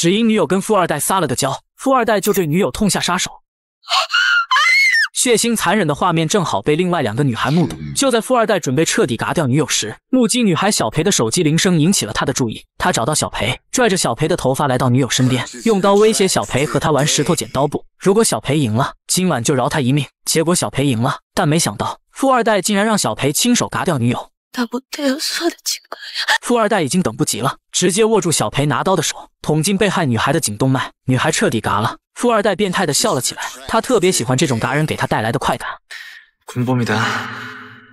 只因女友跟富二代撒了个娇，富二代就对女友痛下杀手。血腥残忍的画面正好被另外两个女孩目睹。就在富二代准备彻底嘎掉女友时，目击女孩小裴的手机铃声引起了他的注意。他找到小裴，拽着小裴的头发来到女友身边，用刀威胁小裴和他玩石头剪刀布。如果小裴赢了，今晚就饶他一命。结果小裴赢了，但没想到富二代竟然让小裴亲手嘎掉女友。大不对，错的奇怪呀！富二代已经等不及了，直接握住小裴拿刀的手，捅进被害女孩的颈动脉，女孩彻底嘎了。富二代变态的笑了起来，他特别喜欢这种嘎人给他带来的快感。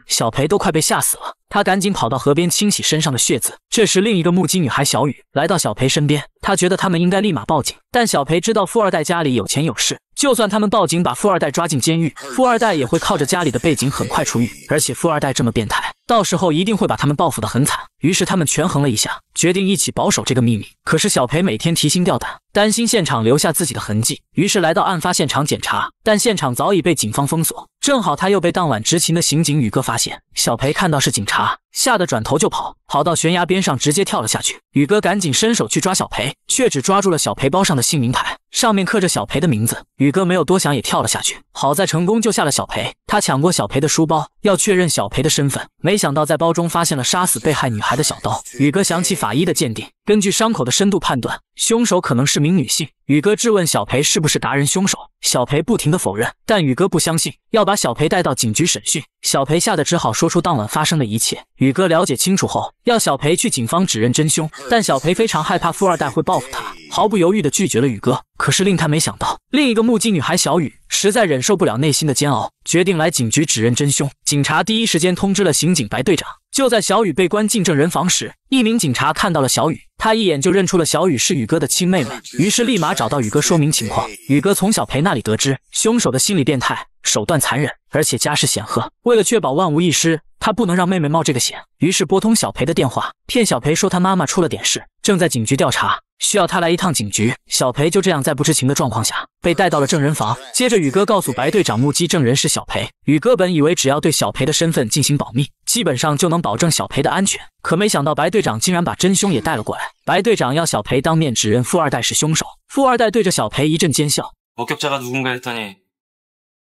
小裴都快被吓死了，他赶紧跑到河边清洗身上的血渍。这时，另一个目击女孩小雨来到小裴身边，她觉得他们应该立马报警，但小裴知道富二代家里有钱有势。就算他们报警把富二代抓进监狱，富二代也会靠着家里的背景很快出狱，而且富二代这么变态，到时候一定会把他们报复的很惨。于是他们权衡了一下，决定一起保守这个秘密。可是小裴每天提心吊胆，担心现场留下自己的痕迹，于是来到案发现场检查，但现场早已被警方封锁。正好他又被当晚执勤的刑警宇哥发现，小裴看到是警察。吓得转头就跑，跑到悬崖边上直接跳了下去。宇哥赶紧伸手去抓小裴，却只抓住了小裴包上的姓名牌，上面刻着小裴的名字。宇哥没有多想，也跳了下去。好在成功救下了小裴。他抢过小裴的书包，要确认小裴的身份，没想到在包中发现了杀死被害女孩的小刀。宇哥想起法医的鉴定，根据伤口的深度判断，凶手可能是名女性。宇哥质问小裴是不是达人凶手，小裴不停的否认，但宇哥不相信，要把小裴带到警局审讯。小裴吓得只好说出当晚发生的一切。宇哥了解清楚后。要小裴去警方指认真凶，但小裴非常害怕富二代会报复他，毫不犹豫地拒绝了宇哥。可是令他没想到，另一个目击女孩小雨实在忍受不了内心的煎熬，决定来警局指认真凶。警察第一时间通知了刑警白队长。就在小雨被关进证人房时，一名警察看到了小雨，他一眼就认出了小雨是宇哥的亲妹妹，于是立马找到宇哥说明情况。宇哥从小裴那里得知凶手的心理变态。手段残忍，而且家世显赫。为了确保万无一失，他不能让妹妹冒这个险。于是拨通小裴的电话，骗小裴说他妈妈出了点事，正在警局调查，需要他来一趟警局。小裴就这样在不知情的状况下被带到了证人房。接着，宇哥告诉白队长，目击证人是小裴。宇哥本以为只要对小裴的身份进行保密，基本上就能保证小裴的安全。可没想到，白队长竟然把真凶也带了过来。白队长要小裴当面指认富二代是凶手。富二代对着小裴一阵奸笑。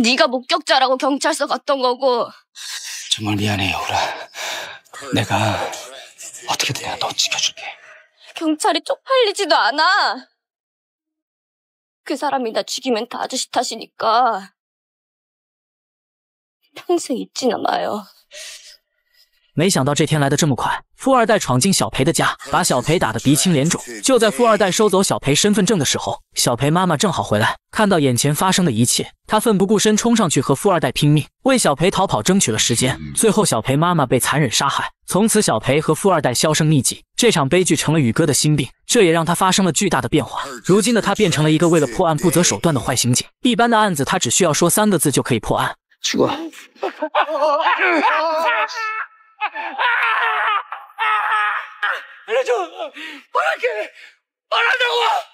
네가 목격자라고 경찰서 갔던 거고. 정말 미안해, 여우라. 내가 어떻게든 내너 지켜줄게. 경찰이 쪽팔리지도 않아. 그 사람이 나 죽이면 다 아저씨 탓이니까 평생 잊지는 마요. 没想到这天来的这么快，富二代闯进小裴的家，把小裴打得鼻青脸肿。就在富二代收走小裴身份证的时候，小裴妈妈正好回来，看到眼前发生的一切，她奋不顾身冲上去和富二代拼命，为小裴逃跑争取了时间。最后，小裴妈妈被残忍杀害，从此小裴和富二代销声匿迹。这场悲剧成了宇哥的心病，这也让他发生了巨大的变化。如今的他变成了一个为了破案不择手段的坏刑警。一般的案子，他只需要说三个字就可以破案。这。啊啊啊！啊啊啊啊啊啊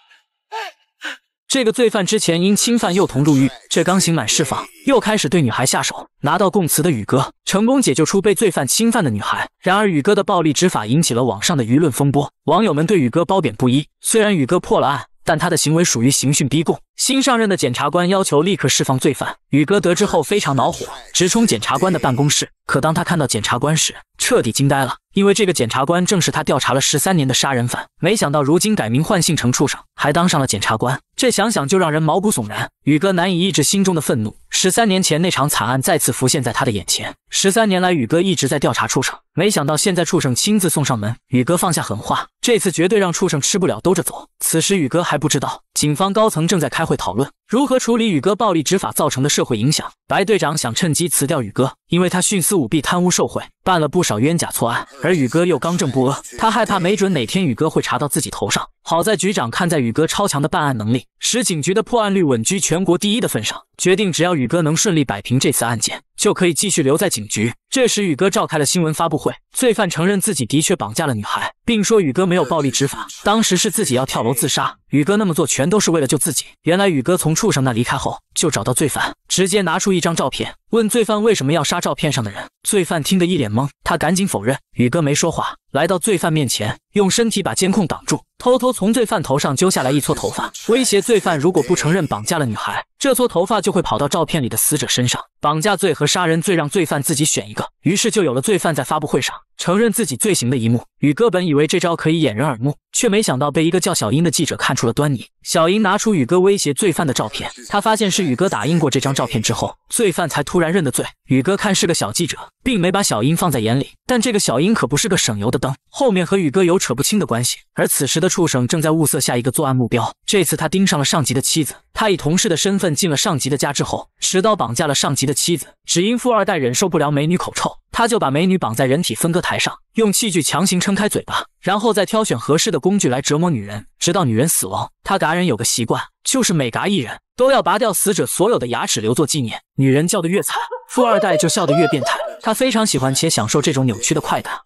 这个罪犯之前因侵犯幼童入狱，这刚刑满释放，又开始对女孩下手。拿到供词的宇哥，成功解救出被罪犯侵犯的女孩。然而，宇哥的暴力执法引起了网上的舆论风波，网友们对宇哥褒贬不一。虽然宇哥破了案。但他的行为属于刑讯逼供。新上任的检察官要求立刻释放罪犯。宇哥得知后非常恼火，直冲检察官的办公室。可当他看到检察官时，彻底惊呆了，因为这个检察官正是他调查了十三年的杀人犯。没想到如今改名换姓成畜生，还当上了检察官。这想想就让人毛骨悚然，宇哥难以抑制心中的愤怒。十三年前那场惨案再次浮现在他的眼前。十三年来，宇哥一直在调查畜生，没想到现在畜生亲自送上门。宇哥放下狠话，这次绝对让畜生吃不了兜着走。此时，宇哥还不知道，警方高层正在开会讨论如何处理宇哥暴力执法造成的社会影响。白队长想趁机辞掉宇哥，因为他徇私舞弊、贪污受贿，办了不少冤假错案，而宇哥又刚正不阿，他害怕没准哪天宇哥会查到自己头上。好在局长看在宇哥超强的办案能力。使警局的破案率稳居全国第一的份上，决定只要宇哥能顺利摆平这次案件，就可以继续留在警局。这时，宇哥召开了新闻发布会，罪犯承认自己的确绑架了女孩，并说宇哥没有暴力执法，当时是自己要跳楼自杀，宇哥那么做全都是为了救自己。原来，宇哥从畜生那离开后，就找到罪犯，直接拿出一张照片，问罪犯为什么要杀照片上的人。罪犯听得一脸懵，他赶紧否认。宇哥没说话，来到罪犯面前，用身体把监控挡住，偷偷从罪犯头上揪下来一撮头发，威胁罪犯：如果不承认绑架了女孩，这撮头发就会跑到照片里的死者身上。绑架罪和杀人罪让罪犯自己选一个。于是就有了罪犯在发布会上承认自己罪行的一幕。宇哥本以为这招可以掩人耳目，却没想到被一个叫小英的记者看出了端倪。小英拿出宇哥威胁罪犯的照片，他发现是宇哥打印过这张照片之后，罪犯才突然认的罪。宇哥看是个小记者，并没把小英放在眼里，但这个小英可不是个省油的灯，后面和宇哥有扯不清的关系。而此时的畜生正在物色下一个作案目标，这次他盯上了上级的妻子。他以同事的身份进了上级的家之后，持刀绑架了上级的妻子，只因富二代忍受不了美女口臭。他就把美女绑在人体分割台上，用器具强行撑开嘴巴，然后再挑选合适的工具来折磨女人，直到女人死亡。他嘎人有个习惯，就是每嘎一人，都要拔掉死者所有的牙齿，留作纪念。女人叫得越惨，富二代就笑得越变态。他非常喜欢且享受这种扭曲的快感。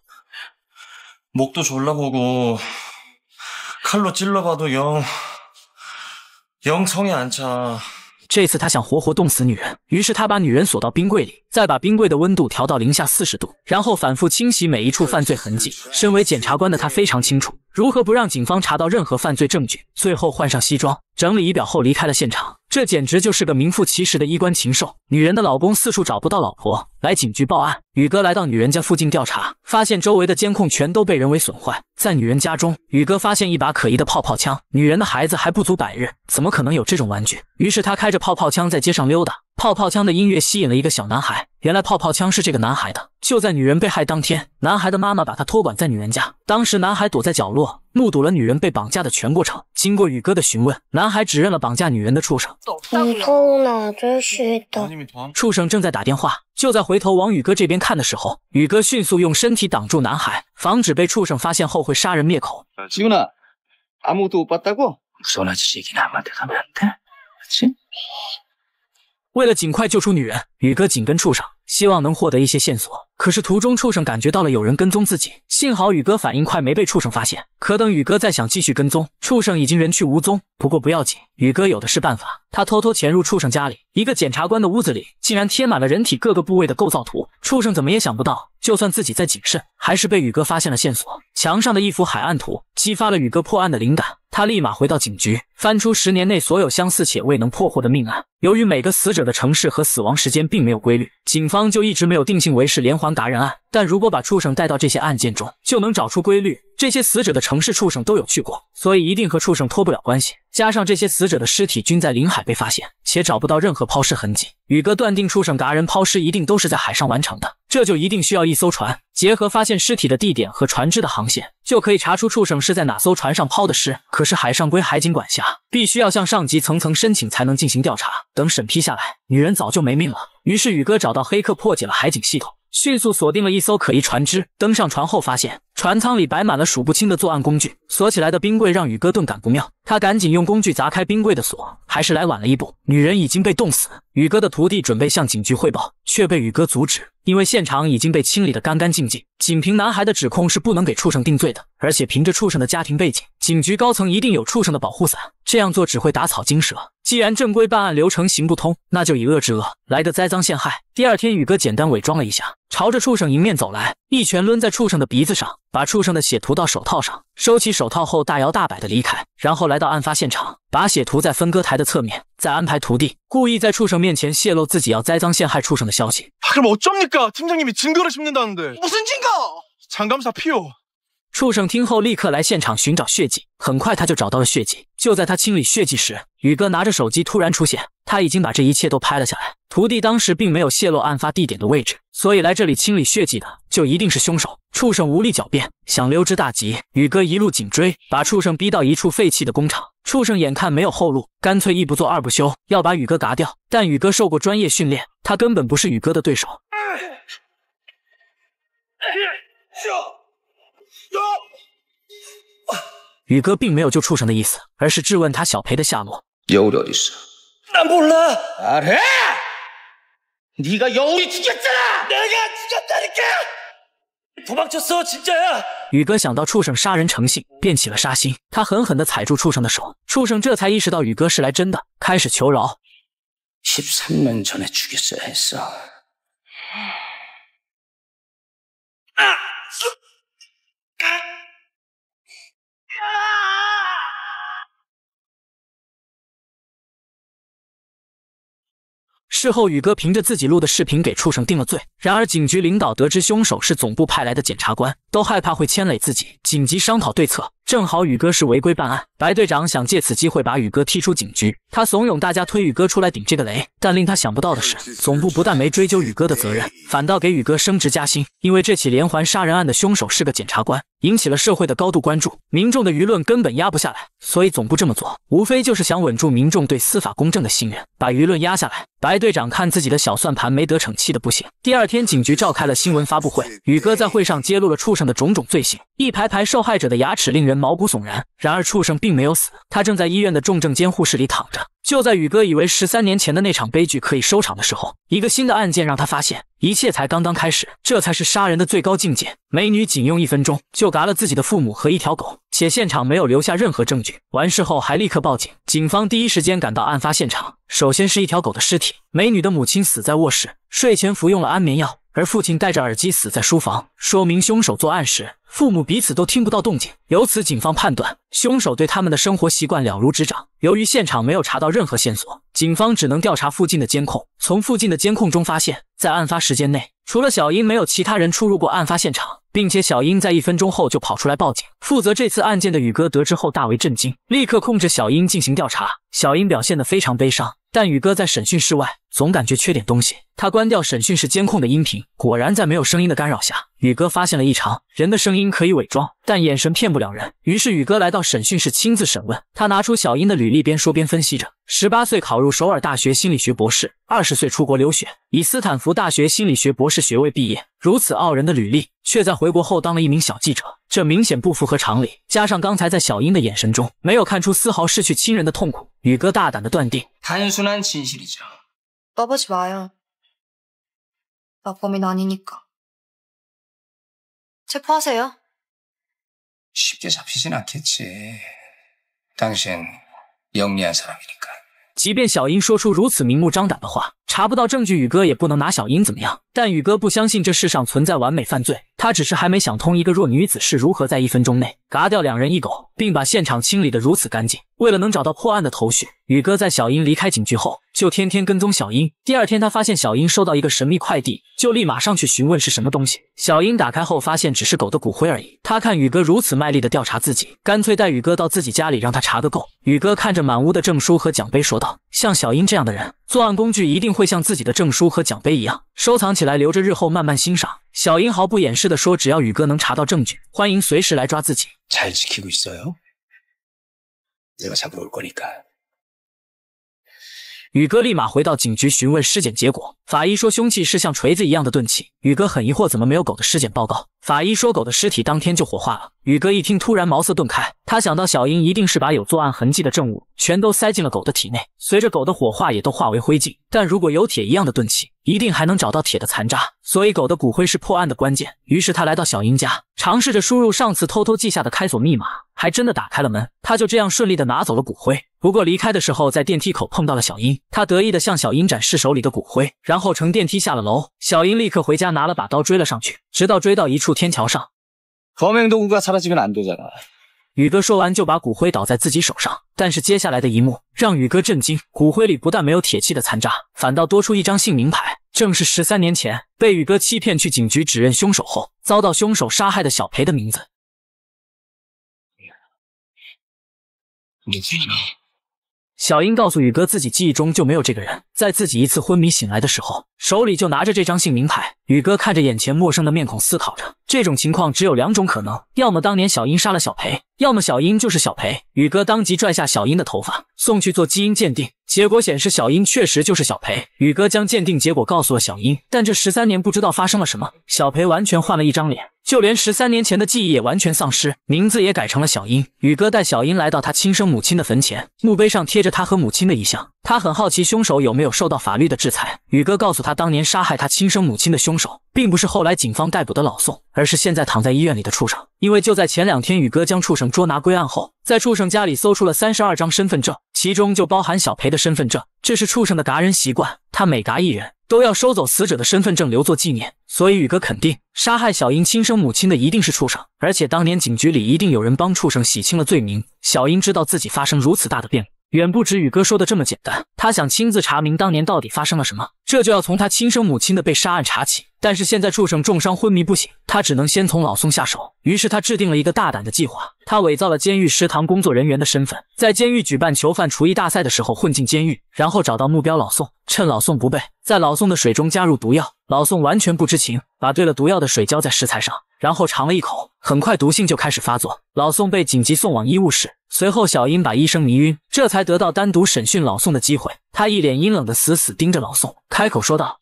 这次他想活活冻死女人，于是他把女人锁到冰柜里，再把冰柜的温度调到零下四十度，然后反复清洗每一处犯罪痕迹。身为检察官的他非常清楚。如何不让警方查到任何犯罪证据？最后换上西装，整理仪表后离开了现场。这简直就是个名副其实的衣冠禽兽。女人的老公四处找不到老婆，来警局报案。宇哥来到女人家附近调查，发现周围的监控全都被人为损坏。在女人家中，宇哥发现一把可疑的泡泡枪。女人的孩子还不足百日，怎么可能有这种玩具？于是他开着泡泡枪在街上溜达。泡泡枪的音乐吸引了一个小男孩。原来泡泡枪是这个男孩的。就在女人被害当天，男孩的妈妈把他托管在女人家。当时男孩躲在角落，目睹了女人被绑架的全过程。经过宇哥的询问，男孩指认了绑架女人的畜生。畜生正在打电话。就在回头往宇哥这边看的时候，宇哥迅速用身体挡住男孩，防止被畜生发现后会杀人灭口。为了尽快救出女人，宇哥紧跟畜生，希望能获得一些线索。可是途中，畜生感觉到了有人跟踪自己，幸好宇哥反应快，没被畜生发现。可等宇哥再想继续跟踪，畜生已经人去无踪。不过不要紧，宇哥有的是办法。他偷偷潜入畜生家里，一个检察官的屋子里竟然贴满了人体各个部位的构造图。畜生怎么也想不到，就算自己再谨慎，还是被宇哥发现了线索。墙上的一幅海岸图激发了宇哥破案的灵感。他立马回到警局，翻出十年内所有相似且未能破获的命案。由于每个死者的城市和死亡时间并没有规律，警方就一直没有定性为是连环嘎人案。但如果把畜生带到这些案件中，就能找出规律。这些死者的城市，畜生都有去过，所以一定和畜生脱不了关系。加上这些死者的尸体均在临海被发现，且找不到任何抛尸痕迹，宇哥断定畜生嘎人抛尸一定都是在海上完成的。这就一定需要一艘船。结合发现尸体的地点和船只的航线，就可以查出畜生是在哪艘船上抛的尸。可是海上归海警管辖，必须要向上级层层申请才能进行调查。等审批下来，女人早就没命了。于是宇哥找到黑客破解了海警系统，迅速锁定了一艘可疑船只。登上船后，发现船舱里摆满了数不清的作案工具，锁起来的冰柜让宇哥顿感不妙。他赶紧用工具砸开冰柜的锁，还是来晚了一步，女人已经被冻死。宇哥的徒弟准备向警局汇报，却被宇哥阻止，因为现场已经被清理得干干净净。仅凭男孩的指控是不能给畜生定罪的，而且凭着畜生的家庭背景，警局高层一定有畜生的保护伞，这样做只会打草惊蛇。既然正规办案流程行不通，那就以恶制恶，来个栽赃陷害。第二天，宇哥简单伪装了一下。朝着畜生迎面走来，一拳抡在畜生的鼻子上，把畜生的血涂到手套上，收起手套后大摇大摆的离开，然后来到案发现场，把血涂在分割台的侧面，再安排徒弟故意在畜生面前泄露自己要栽赃陷害畜生的消息。畜生听后立刻来现场寻找血迹，很快他就找到了血迹。就在他清理血迹时，宇哥拿着手机突然出现，他已经把这一切都拍了下来。徒弟当时并没有泄露案发地点的位置，所以来这里清理血迹的就一定是凶手。畜生无力狡辩，想溜之大吉，宇哥一路紧追，把畜生逼到一处废弃的工厂。畜生眼看没有后路，干脆一不做二不休，要把宇哥嘎掉。但宇哥受过专业训练，他根本不是宇哥的对手。宇哥并没有救畜生的意思，而是质问他小裴的下落。有聊的事？难不难？啊！你该永远丢掉！我该丢掉他！我逃了，真的！宇哥想到畜生杀人成性，便起了杀心。他狠狠地踩住畜生的手，畜生这才意识到宇哥是来真的，开始求饶。事后，宇哥凭着自己录的视频给畜生定了罪。然而，警局领导得知凶手是总部派来的检察官，都害怕会牵累自己，紧急商讨对策。正好宇哥是违规办案，白队长想借此机会把宇哥踢出警局。他怂恿大家推宇哥出来顶这个雷。但令他想不到的是，总部不但没追究宇哥的责任，反倒给宇哥升职加薪，因为这起连环杀人案的凶手是个检察官。引起了社会的高度关注，民众的舆论根本压不下来，所以总部这么做，无非就是想稳住民众对司法公正的信任，把舆论压下来。白队长看自己的小算盘没得逞，气得不行。第二天，警局召开了新闻发布会，宇哥在会上揭露了畜生的种种罪行，一排排受害者的牙齿令人毛骨悚然。然而，畜生并没有死，他正在医院的重症监护室里躺着。就在宇哥以为十三年前的那场悲剧可以收场的时候，一个新的案件让他发现，一切才刚刚开始，这才是杀人的最高境界。美女仅用一分钟就嘎了自己的父母和一条狗，且现场没有留下任何证据。完事后还立刻报警，警方第一时间赶到案发现场。首先是一条狗的尸体，美女的母亲死在卧室，睡前服用了安眠药，而父亲戴着耳机死在书房，说明凶手作案时。父母彼此都听不到动静，由此警方判断凶手对他们的生活习惯了如指掌。由于现场没有查到任何线索，警方只能调查附近的监控。从附近的监控中发现，在案发时间内，除了小英，没有其他人出入过案发现场，并且小英在一分钟后就跑出来报警。负责这次案件的宇哥得知后大为震惊，立刻控制小英进行调查。小英表现得非常悲伤，但宇哥在审讯室外总感觉缺点东西。他关掉审讯室监控的音频，果然在没有声音的干扰下。宇哥发现了异常，人的声音可以伪装，但眼神骗不了人。于是宇哥来到审讯室，亲自审问他，拿出小英的履历，边说边分析着：十八岁考入首尔大学心理学博士，二十岁出国留学，以斯坦福大学心理学博士学位毕业。如此傲人的履历，却在回国后当了一名小记者，这明显不符合常理。加上刚才在小英的眼神中，没有看出丝毫失去亲人的痛苦，宇哥大胆的断定。 체포하세요. 쉽게 잡히진 않겠지. 당신 영리한 사람이니까. 即便小英说出如此明目张胆的话，查不到证据，宇哥也不能拿小英怎么样。但宇哥不相信这世上存在完美犯罪，他只是还没想通，一个弱女子是如何在一分钟内嘎掉两人一狗，并把现场清理的如此干净。为了能找到破案的头绪，宇哥在小英离开警局后，就天天跟踪小英。第二天，他发现小英收到一个神秘快递，就立马上去询问是什么东西。小英打开后发现只是狗的骨灰而已。他看宇哥如此卖力的调查自己，干脆带宇哥到自己家里，让他查个够。宇哥看着满屋的证书和奖杯，说道：“像小英这样的人。”作案工具一定会像自己的证书和奖杯一样收藏起来，留着日后慢慢欣赏。小英毫不掩饰地说：“只要宇哥能查到证据，欢迎随时来抓自己。”宇哥立马回到警局询问尸检结果，法医说凶器是像锤子一样的钝器。宇哥很疑惑，怎么没有狗的尸检报告？法医说狗的尸体当天就火化了。宇哥一听，突然茅塞顿开。他想到小英一定是把有作案痕迹的证物全都塞进了狗的体内，随着狗的火化也都化为灰烬。但如果有铁一样的钝器，一定还能找到铁的残渣。所以狗的骨灰是破案的关键。于是他来到小英家，尝试着输入上次偷偷记下的开锁密码，还真的打开了门。他就这样顺利的拿走了骨灰。不过离开的时候，在电梯口碰到了小英，他得意的向小英展示手里的骨灰，然后乘电梯下了楼。小英立刻回家拿了把刀追了上去，直到追到一处天桥上。宇哥说完，就把骨灰倒在自己手上。但是接下来的一幕让宇哥震惊：骨灰里不但没有铁器的残渣，反倒多出一张姓名牌，正是十三年前被宇哥欺骗去警局指认凶手后，遭到凶手杀害的小裴的名字。你去哪？小英告诉宇哥，自己记忆中就没有这个人。在自己一次昏迷醒来的时候，手里就拿着这张姓名牌。宇哥看着眼前陌生的面孔，思考着这种情况只有两种可能：要么当年小英杀了小裴，要么小英就是小裴。宇哥当即拽下小英的头发，送去做基因鉴定。结果显示，小英确实就是小裴。宇哥将鉴定结果告诉了小英，但这十三年不知道发生了什么，小裴完全换了一张脸。就连十三年前的记忆也完全丧失，名字也改成了小英。宇哥带小英来到他亲生母亲的坟前，墓碑上贴着他和母亲的遗像。他很好奇凶手有没有受到法律的制裁。宇哥告诉他，当年杀害他亲生母亲的凶手，并不是后来警方逮捕的老宋，而是现在躺在医院里的畜生。因为就在前两天，宇哥将畜生捉拿归案后，在畜生家里搜出了三十二张身份证，其中就包含小裴的身份证。这是畜生的嘎人习惯，他每嘎一人。都要收走死者的身份证留作纪念，所以宇哥肯定杀害小英亲生母亲的一定是畜生，而且当年警局里一定有人帮畜生洗清了罪名。小英知道自己发生如此大的变故，远不止宇哥说的这么简单，他想亲自查明当年到底发生了什么，这就要从他亲生母亲的被杀案查起。但是现在畜生重伤昏迷不醒，他只能先从老宋下手。于是他制定了一个大胆的计划。他伪造了监狱食堂工作人员的身份，在监狱举办囚犯厨艺大赛的时候混进监狱，然后找到目标老宋，趁老宋不备，在老宋的水中加入毒药。老宋完全不知情，把兑了毒药的水浇在食材上，然后尝了一口，很快毒性就开始发作。老宋被紧急送往医务室，随后小英把医生迷晕，这才得到单独审讯老宋的机会。他一脸阴冷的死死盯着老宋，开口说道：“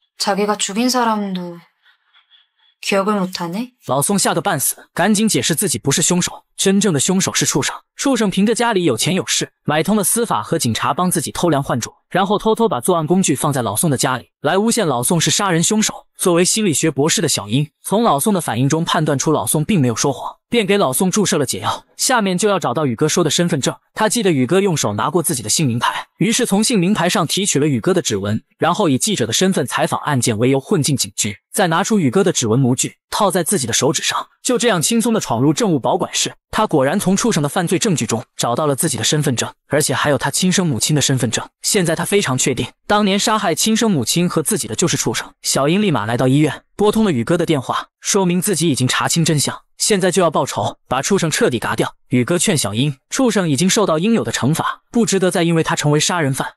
老宋吓得半死，赶紧解释自己不是凶手。真正的凶手是畜生，畜生凭着家里有钱有势，买通了司法和警察，帮自己偷梁换柱，然后偷偷把作案工具放在老宋的家里，来诬陷老宋是杀人凶手。作为心理学博士的小英，从老宋的反应中判断出老宋并没有说谎，便给老宋注射了解药。下面就要找到宇哥说的身份证，他记得宇哥用手拿过自己的姓名牌，于是从姓名牌上提取了宇哥的指纹，然后以记者的身份采访案件为由混进警局，再拿出宇哥的指纹模具。套在自己的手指上，就这样轻松的闯入政务保管室。他果然从畜生的犯罪证据中找到了自己的身份证，而且还有他亲生母亲的身份证。现在他非常确定，当年杀害亲生母亲和自己的就是畜生。小英立马来到医院，拨通了宇哥的电话，说明自己已经查清真相，现在就要报仇，把畜生彻底嘎掉。宇哥劝小英，畜生已经受到应有的惩罚，不值得再因为他成为杀人犯。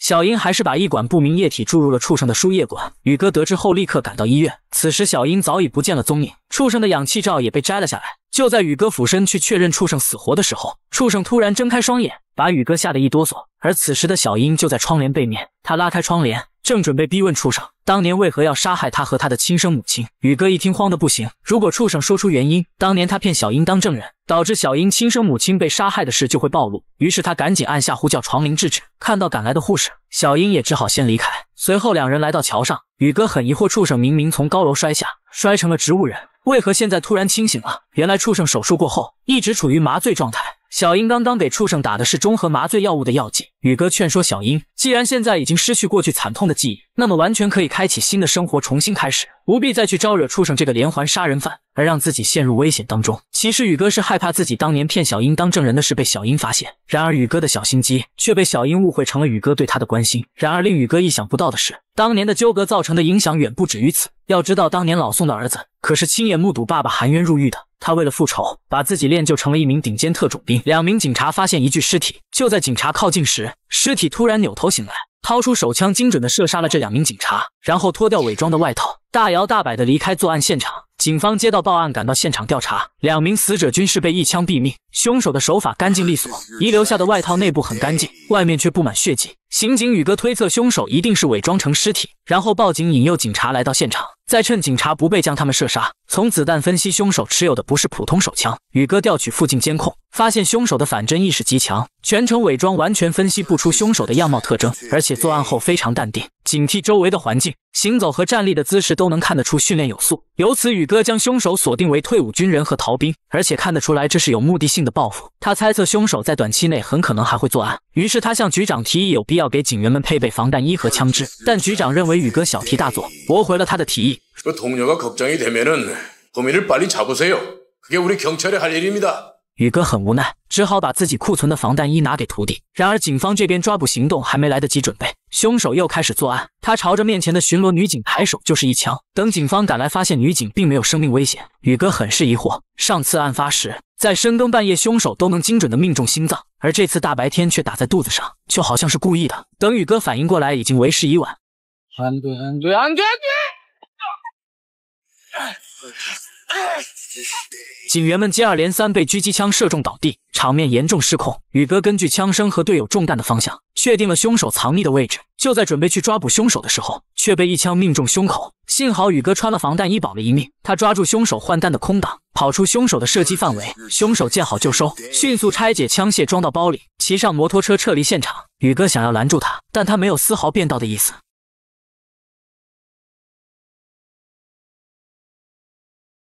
小英还是把一管不明液体注入了畜生的输液管。宇哥得知后，立刻赶到医院。此时，小英早已不见了踪影，畜生的氧气罩也被摘了下来。就在宇哥俯身去确认畜生死活的时候，畜生突然睁开双眼，把宇哥吓得一哆嗦。而此时的小英就在窗帘背面，她拉开窗帘。正准备逼问畜生当年为何要杀害他和他的亲生母亲，宇哥一听慌得不行。如果畜生说出原因，当年他骗小英当证人，导致小英亲生母亲被杀害的事就会暴露。于是他赶紧按下呼叫床铃制止。看到赶来的护士，小英也只好先离开。随后两人来到桥上，宇哥很疑惑，畜生明明从高楼摔下，摔成了植物人，为何现在突然清醒了？原来畜生手术过后一直处于麻醉状态。小英刚刚给畜生打的是中和麻醉药物的药剂。宇哥劝说小英，既然现在已经失去过去惨痛的记忆，那么完全可以开启新的生活，重新开始，不必再去招惹畜生这个连环杀人犯，而让自己陷入危险当中。其实宇哥是害怕自己当年骗小英当证人的事被小英发现，然而宇哥的小心机却被小英误会成了宇哥对他的关心。然而令宇哥意想不到的是，当年的纠葛造成的影响远不止于此。要知道，当年老宋的儿子可是亲眼目睹爸爸含冤入狱的。他为了复仇，把自己练就成了一名顶尖特种兵。两名警察发现一具尸体，就在警察靠近时，尸体突然扭头醒来，掏出手枪，精准的射杀了这两名警察，然后脱掉伪装的外套，大摇大摆的离开作案现场。警方接到报案，赶到现场调查，两名死者均是被一枪毙命，凶手的手法干净利索，遗留下的外套内部很干净，外面却布满血迹。刑警宇哥推测，凶手一定是伪装成尸体，然后报警引诱警察来到现场。再趁警察不备，将他们射杀。从子弹分析，凶手持有的不是普通手枪。宇哥调取附近监控，发现凶手的反侦意识极强，全程伪装，完全分析不出凶手的样貌特征，而且作案后非常淡定，警惕周围的环境，行走和站立的姿势都能看得出训练有素。由此，宇哥将凶手锁定为退伍军人和逃兵，而且看得出来这是有目的性的报复。他猜测凶手在短期内很可能还会作案。于是他向局长提议，有必要给警员们配备防弹衣和枪支，但局长认为宇哥小题大做，驳回了他的提议。宇哥很无奈，只好把自己库存的防弹衣拿给徒弟。然而警方这边抓捕行动还没来得及准备，凶手又开始作案。他朝着面前的巡逻女警抬手就是一枪。等警方赶来，发现女警并没有生命危险。宇哥很是疑惑，上次案发时，在深更半夜，凶手都能精准的命中心脏。而这次大白天却打在肚子上，就好像是故意的。等宇哥反应过来，已经为时已晚。警员们接二连三被狙击枪射中倒地，场面严重失控。宇哥根据枪声和队友中弹的方向，确定了凶手藏匿的位置。就在准备去抓捕凶手的时候，却被一枪命中胸口。幸好宇哥穿了防弹衣保了一命。他抓住凶手换弹的空档，跑出凶手的射击范围。凶手见好就收，迅速拆解枪械装到包里，骑上摩托车撤离现场。宇哥想要拦住他，但他没有丝毫变道的意思。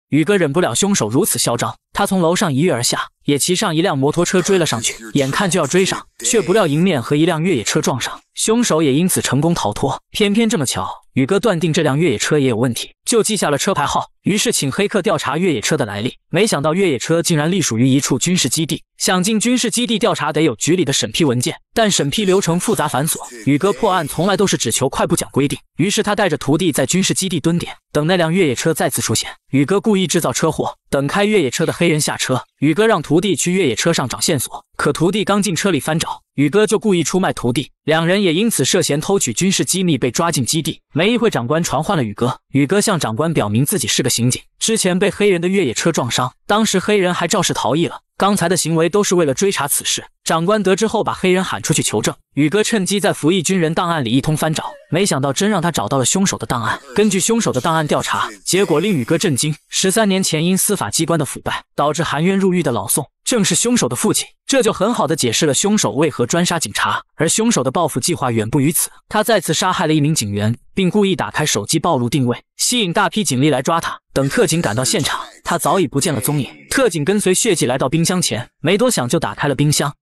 宇哥忍不了凶手如此嚣张。他从楼上一跃而下，也骑上一辆摩托车追了上去，眼看就要追上，却不料迎面和一辆越野车撞上，凶手也因此成功逃脱。偏偏这么巧，宇哥断定这辆越野车也有问题，就记下了车牌号，于是请黑客调查越野车的来历。没想到越野车竟然隶属于一处军事基地，想进军事基地调查得有局里的审批文件，但审批流程复杂繁琐。宇哥破案从来都是只求快不讲规定，于是他带着徒弟在军事基地蹲点，等那辆越野车再次出现，宇哥故意制造车祸。等开越野车的黑人下车。宇哥让徒弟去越野车上找线索，可徒弟刚进车里翻找，宇哥就故意出卖徒弟，两人也因此涉嫌偷取军事机密被抓进基地。没一会，长官传唤了宇哥，宇哥向长官表明自己是个刑警，之前被黑人的越野车撞伤，当时黑人还肇事逃逸了，刚才的行为都是为了追查此事。长官得知后把黑人喊出去求证，宇哥趁机在服役军人档案里一通翻找，没想到真让他找到了凶手的档案。根据凶手的档案调查结果，令宇哥震惊：十三年前因司法机关的腐败导致含冤入。入狱的老宋正是凶手的父亲，这就很好的解释了凶手为何专杀警察。而凶手的报复计划远不于此，他再次杀害了一名警员，并故意打开手机暴露定位，吸引大批警力来抓他。等特警赶到现场，他早已不见了踪影。特警跟随血迹来到冰箱前，没多想就打开了冰箱。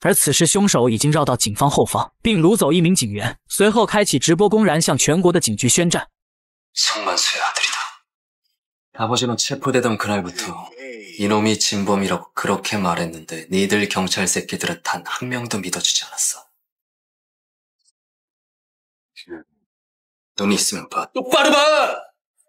而此时，凶手已经绕到警方后方，并掳走一名警员，随后开启直播，公然向全国的警局宣战。 아버지는 체포되던 그날부터 이놈이 진범이라고 그렇게 말했는데 니들 경찰 새끼들은 단 한 명도 믿어주지 않았어. 눈 예. 있으면 봐. 똑바로 봐!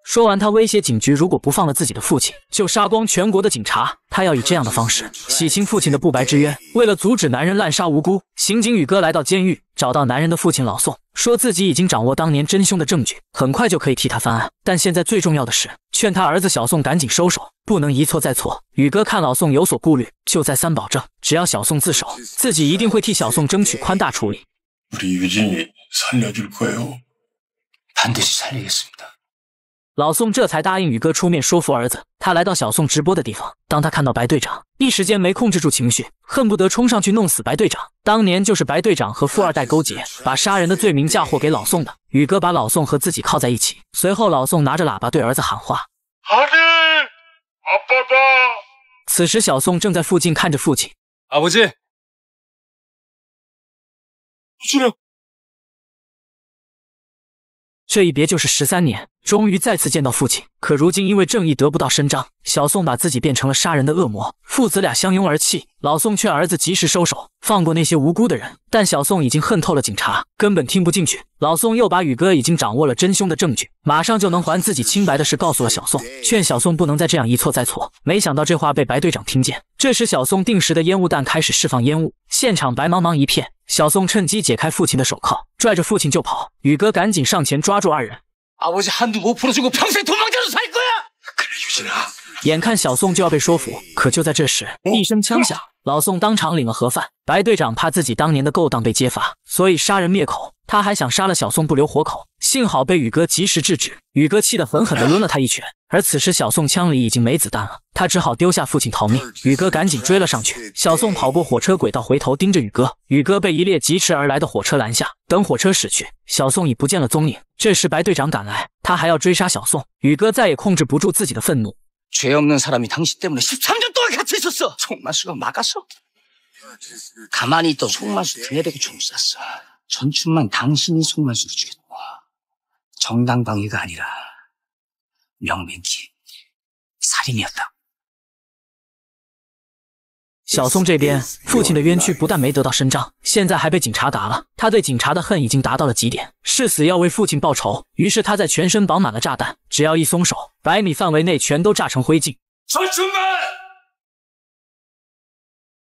说完，他威胁警局，如果不放了自己的父亲，就杀光全国的警察。他要以这样的方式洗清父亲的不白之冤。为了阻止男人滥杀无辜，刑警宇哥来到监狱，找到男人的父亲老宋，说自己已经掌握当年真凶的证据，很快就可以替他翻案。但现在最重要的是劝他儿子小宋赶紧收手，不能一错再错。宇哥看老宋有所顾虑，就再三保证，只要小宋自首，自己一定会替小宋争取宽大处理。老宋这才答应宇哥出面说服儿子。他来到小宋直播的地方，当他看到白队长，一时间没控制住情绪，恨不得冲上去弄死白队长。当年就是白队长和富二代勾结，把杀人的罪名嫁祸给老宋的。宇哥把老宋和自己靠在一起，随后老宋拿着喇叭对儿子喊话：“好子，阿爸爸。”此时小宋正在附近看着父亲：“阿不进，司令。”这一别就是十三年，终于再次见到父亲。可如今因为正义得不到伸张，小宋把自己变成了杀人的恶魔。父子俩相拥而泣。老宋劝儿子及时收手，放过那些无辜的人，但小宋已经恨透了警察，根本听不进去。老宋又把宇哥已经掌握了真凶的证据，马上就能还自己清白的事告诉了小宋，劝小宋不能再这样一错再错。没想到这话被白队长听见。这时，小宋定时的烟雾弹开始释放烟雾，现场白茫茫一片。小宋趁机解开父亲的手铐。拽着父亲就跑，宇哥赶紧上前抓住二人。眼看小宋就要被说服，可就在这时，一声枪响，老宋当场领了盒饭。白队长怕自己当年的勾当被揭发，所以杀人灭口。他还想杀了小宋不留活口，幸好被宇哥及时制止。宇哥气得狠狠地抡了他一拳。而此时小宋枪里已经没子弹了，他只好丢下父亲逃命。宇哥赶紧追了上去。小宋跑过火车轨道，回头盯着宇哥。宇哥被一列疾驰而来的火车拦下，等火车驶去，小宋已不见了踪影。这时白队长赶来，他还要追杀小宋。宇哥再也控制不住自己的愤怒。全军们，当心宋万寿的罪过。正当防卫，가아니라명백히살인이었다小宋这边，父亲的冤屈不但没得到伸张，现在还被警察打了。他对警察的恨已经达到了极点，誓死要为父亲报仇。于是他在全身绑满了炸弹，只要一松手，百米范围内全都炸成灰烬。全军们，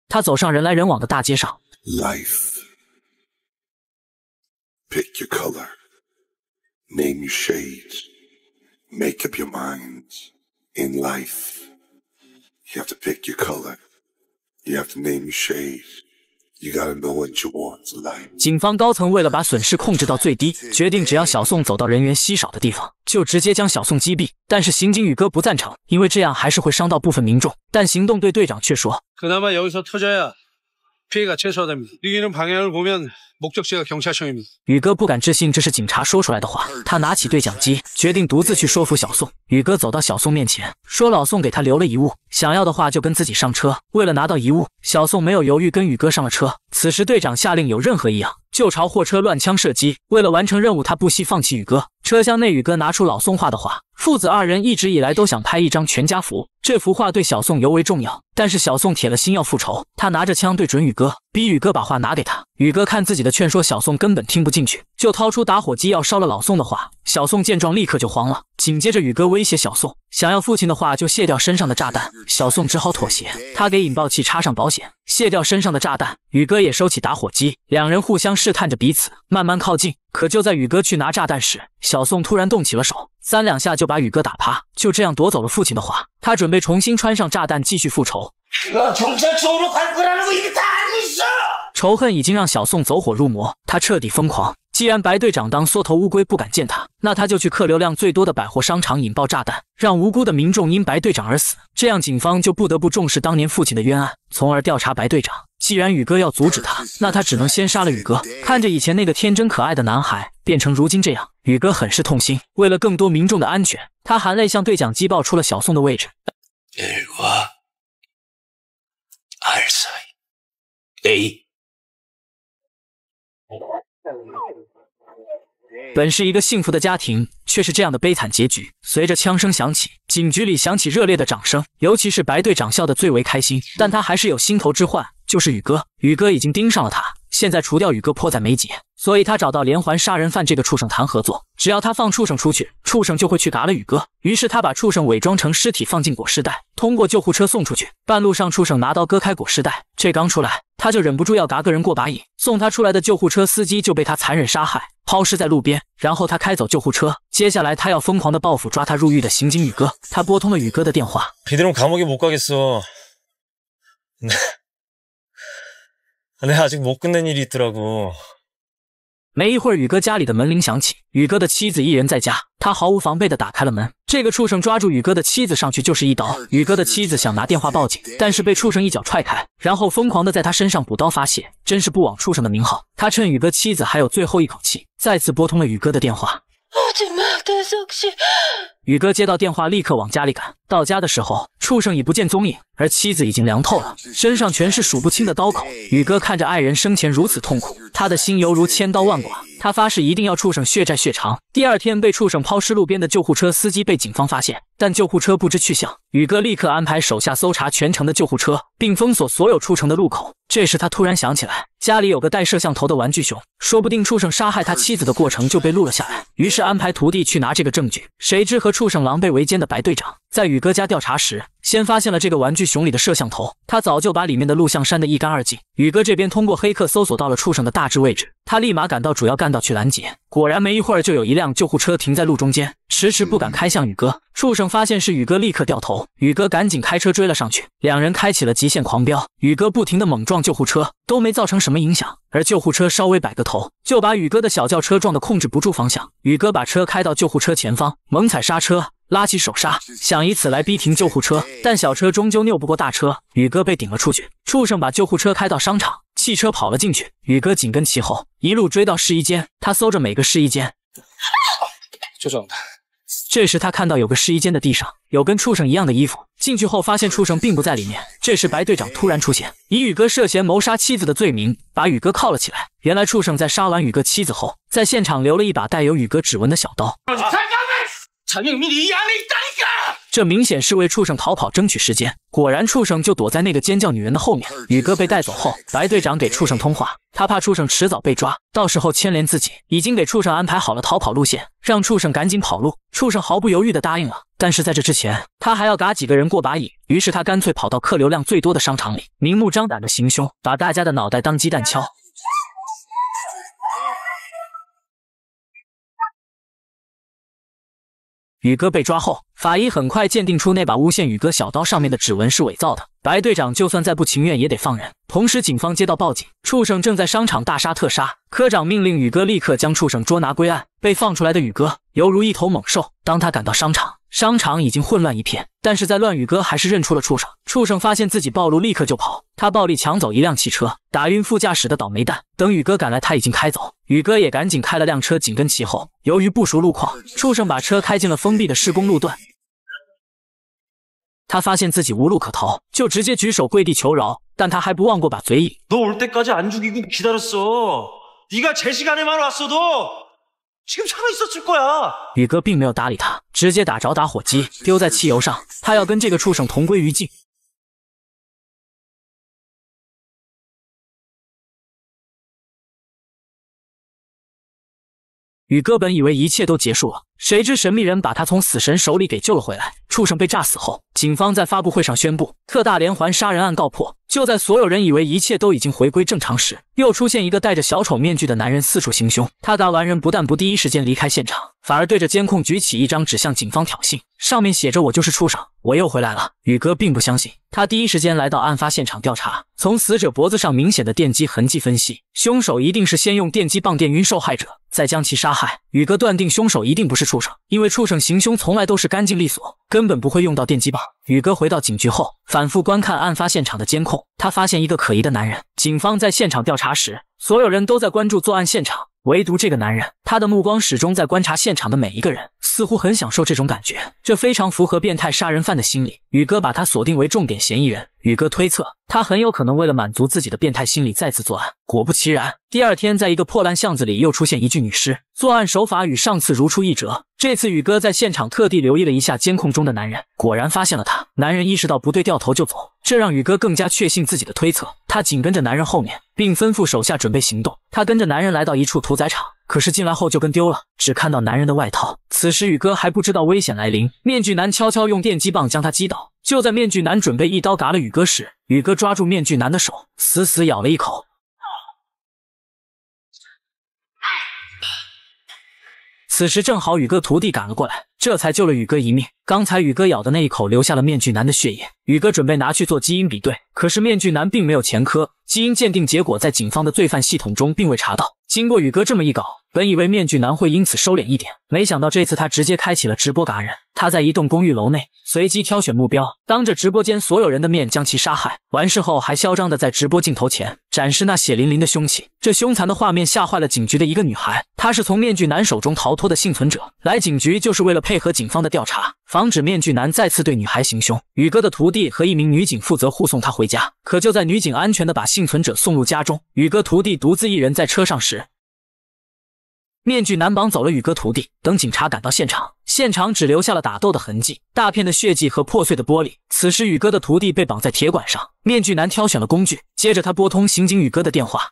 他走上人来人往的大街上。Pick your color. Name your shades. Make up your minds. In life, you have to pick your color. You have to name your shades. You gotta know what you want in life. 警方高层为了把损失控制到最低，决定只要小宋走到人员稀少的地方，就直接将小宋击毙。但是刑警宇哥不赞成，因为这样还是会伤到部分民众。但行动队队长却说：“그나마여기서터져야宇哥不敢置信这是警察说出来的话，他拿起对讲机，决定独自去说服小宋。宇哥走到小宋面前，说老宋给他留了遗物，想要的话就跟自己上车。为了拿到遗物，小宋没有犹豫，跟宇哥上了车。此时队长下令，有任何异样就朝货车乱枪射击。为了完成任务，他不惜放弃宇哥。车厢内，宇哥拿出老宋画的画，父子二人一直以来都想拍一张全家福，这幅画对小宋尤为重要。但是小宋铁了心要复仇，他拿着枪对准宇哥。逼宇哥把话拿给他。宇哥看自己的劝说小宋根本听不进去，就掏出打火机要烧了老宋的话。小宋见状立刻就慌了。紧接着，宇哥威胁小宋，想要父亲的话就卸掉身上的炸弹。小宋只好妥协，他给引爆器插上保险，卸掉身上的炸弹。宇哥也收起打火机，两人互相试探着彼此，慢慢靠近。可就在宇哥去拿炸弹时，小宋突然动起了手，三两下就把宇哥打趴，就这样夺走了父亲的话。他准备重新穿上炸弹继续复仇。仇恨已经让小宋走火入魔，他彻底疯狂。既然白队长当缩头乌龟不敢见他，那他就去客流量最多的百货商场引爆炸弹，让无辜的民众因白队长而死。这样，警方就不得不重视当年父亲的冤案，从而调查白队长。既然宇哥要阻止他，那他只能先杀了宇哥。看着以前那个天真可爱的男孩变成如今这样，宇哥很是痛心。为了更多民众的安全，他含泪向对讲机报出了小宋的位置。本是一个幸福的家庭，却是这样的悲惨结局。随着枪声响起，警局里响起热烈的掌声，尤其是白队长笑得最为开心，但他还是有心头之患。就是宇哥，宇哥已经盯上了他，现在除掉宇哥迫在眉睫，所以他找到连环杀人犯这个畜生谈合作，只要他放畜生出去，畜生就会去嘎了宇哥。于是他把畜生伪装成尸体放进裹尸袋，通过救护车送出去。半路上，畜生拿刀割开裹尸袋，这刚出来，他就忍不住要嘎个人过把瘾。送他出来的救护车司机就被他残忍杀害，抛尸在路边。然后他开走救护车，接下来他要疯狂的报复抓他入狱的刑警宇哥。他拨通了宇哥的电话。那还，是没。没一会儿，宇哥家里的门铃响起，宇哥的妻子一人在家，他毫无防备的打开了门，这个畜生抓住宇哥的妻子上去就是一刀，宇哥的妻子想拿电话报警，但是被畜生一脚踹开，然后疯狂的在他身上补刀发泄，真是不枉畜生的名号。他趁宇哥妻子还有最后一口气，再次拨通了宇哥的电话。宇哥接到电话，立刻往家里赶。到家的时候，畜生已不见踪影，而妻子已经凉透了，身上全是数不清的刀口。宇哥看着爱人生前如此痛苦，他的心犹如千刀万剐。他发誓一定要畜生血债血偿。第二天，被畜生抛尸路边的救护车司机被警方发现，但救护车不知去向。宇哥立刻安排手下搜查全城的救护车，并封锁所有出城的路口。这时他突然想起来，家里有个带摄像头的玩具熊，说不定畜生杀害他妻子的过程就被录了下来。于是安排徒弟去拿这个证据。谁知和畜生，狼狈为奸的白队长。在宇哥家调查时，先发现了这个玩具熊里的摄像头。他早就把里面的录像删得一干二净。宇哥这边通过黑客搜索到了畜生的大致位置，他立马赶到主要干道去拦截。果然，没一会儿就有一辆救护车停在路中间，迟迟不敢开向宇哥。畜生发现是宇哥，立刻掉头。宇哥赶紧开车追了上去，两人开启了极限狂飙。宇哥不停地猛撞救护车，都没造成什么影响。而救护车稍微摆个头，就把宇哥的小轿车撞得控制不住方向。宇哥把车开到救护车前方，猛踩刹车。拉起手刹，想以此来逼停救护车，但小车终究拗不过大车，宇哥被顶了出去。畜生把救护车开到商场，汽车跑了进去，宇哥紧跟其后，一路追到试衣间。他搜着每个试衣间。畜生这时他看到有个试衣间的地上有跟畜生一样的衣服，进去后发现畜生并不在里面。这时白队长突然出现，以宇哥涉嫌谋杀妻子的罪名把宇哥铐了起来。原来畜生在杀完宇哥妻子后，在现场留了一把带有宇哥指纹的小刀。残命命，你压力胆敢！这明显是为畜生逃跑争取时间。果然，畜生就躲在那个尖叫女人的后面。宇哥被带走后，白队长给畜生通话，他怕畜生迟早被抓，到时候牵连自己，已经给畜生安排好了逃跑路线，让畜生赶紧跑路。畜生毫不犹豫地答应了。但是在这之前，他还要嘎几个人过把瘾，于是他干脆跑到客流量最多的商场里，明目张胆的行凶，把大家的脑袋当鸡蛋敲。宇哥被抓后，法医很快鉴定出那把诬陷宇哥小刀上面的指纹是伪造的。白队长就算再不情愿，也得放人。同时，警方接到报警，畜生正在商场大杀特杀。科长命令宇哥立刻将畜生捉拿归案。被放出来的宇哥犹如一头猛兽，当他赶到商场。商场已经混乱一片，但是在乱羽哥还是认出了畜生。畜生发现自己暴露，立刻就跑。他暴力抢走一辆汽车，打晕副驾驶的倒霉蛋。等宇哥赶来，他已经开走。宇哥也赶紧开了辆车紧跟其后。由于不熟路况，畜生把车开进了封闭的施工路段。他发现自己无路可逃，就直接举手跪地求饶。但他还不忘过把嘴瘾。宇哥并没有搭理他，直接打着打火机丢在汽油上，他要跟这个畜生同归于尽。宇哥本以为一切都结束了，谁知神秘人把他从死神手里给救了回来。畜生被炸死后，警方在发布会上宣布特大连环杀人案告破。就在所有人以为一切都已经回归正常时，又出现一个戴着小丑面具的男人四处行凶。他打完人不但不第一时间离开现场，反而对着监控举起一张纸向警方挑衅，上面写着：“我就是畜生，我又回来了。”宇哥并不相信，他第一时间来到案发现场调查。从死者脖子上明显的电击痕迹分析，凶手一定是先用电击棒电晕受害者，再将其杀害。宇哥断定凶手一定不是畜生，因为畜生行凶从来都是干净利索，根本不会用到电击棒。宇哥回到警局后，反复观看案发现场的监控。他发现一个可疑的男人。警方在现场调查时，所有人都在关注作案现场，唯独这个男人，他的目光始终在观察现场的每一个人。似乎很享受这种感觉，这非常符合变态杀人犯的心理。宇哥把他锁定为重点嫌疑人。宇哥推测，他很有可能为了满足自己的变态心理再次作案。果不其然，第二天，在一个破烂巷子里又出现一具女尸，作案手法与上次如出一辙。这次宇哥在现场特地留意了一下监控中的男人，果然发现了他。男人意识到不对，掉头就走，这让宇哥更加确信自己的推测。他紧跟着男人后面，并吩咐手下准备行动。他跟着男人来到一处屠宰场，可是进来后就跟丢了，只看到男人的外套。此时宇哥还不知道危险来临，面具男悄悄用电击棒将他击倒。就在面具男准备一刀嘎了宇哥时，宇哥抓住面具男的手，死死咬了一口。此时正好宇哥徒弟赶了过来。这才救了宇哥一命。刚才宇哥咬的那一口，留下了面具男的血液。宇哥准备拿去做基因比对，可是面具男并没有前科。基因鉴定结果在警方的罪犯系统中并未查到。经过宇哥这么一搞，本以为面具男会因此收敛一点，没想到这次他直接开启了直播嘎人。他在一栋公寓楼内随机挑选目标，当着直播间所有人的面将其杀害。完事后还嚣张的在直播镜头前展示那血淋淋的凶器。这凶残的画面吓坏了警局的一个女孩，她是从面具男手中逃脱的幸存者，来警局就是为了配合警方的调查。防止面具男再次对女孩行凶，宇哥的徒弟和一名女警负责护送他回家。可就在女警安全地把幸存者送入家中，宇哥徒弟独自一人在车上时，面具男绑走了宇哥徒弟。等警察赶到现场，现场只留下了打斗的痕迹、大片的血迹和破碎的玻璃。此时，宇哥的徒弟被绑在铁管上，面具男挑选了工具，接着他拨通刑警宇哥的电话。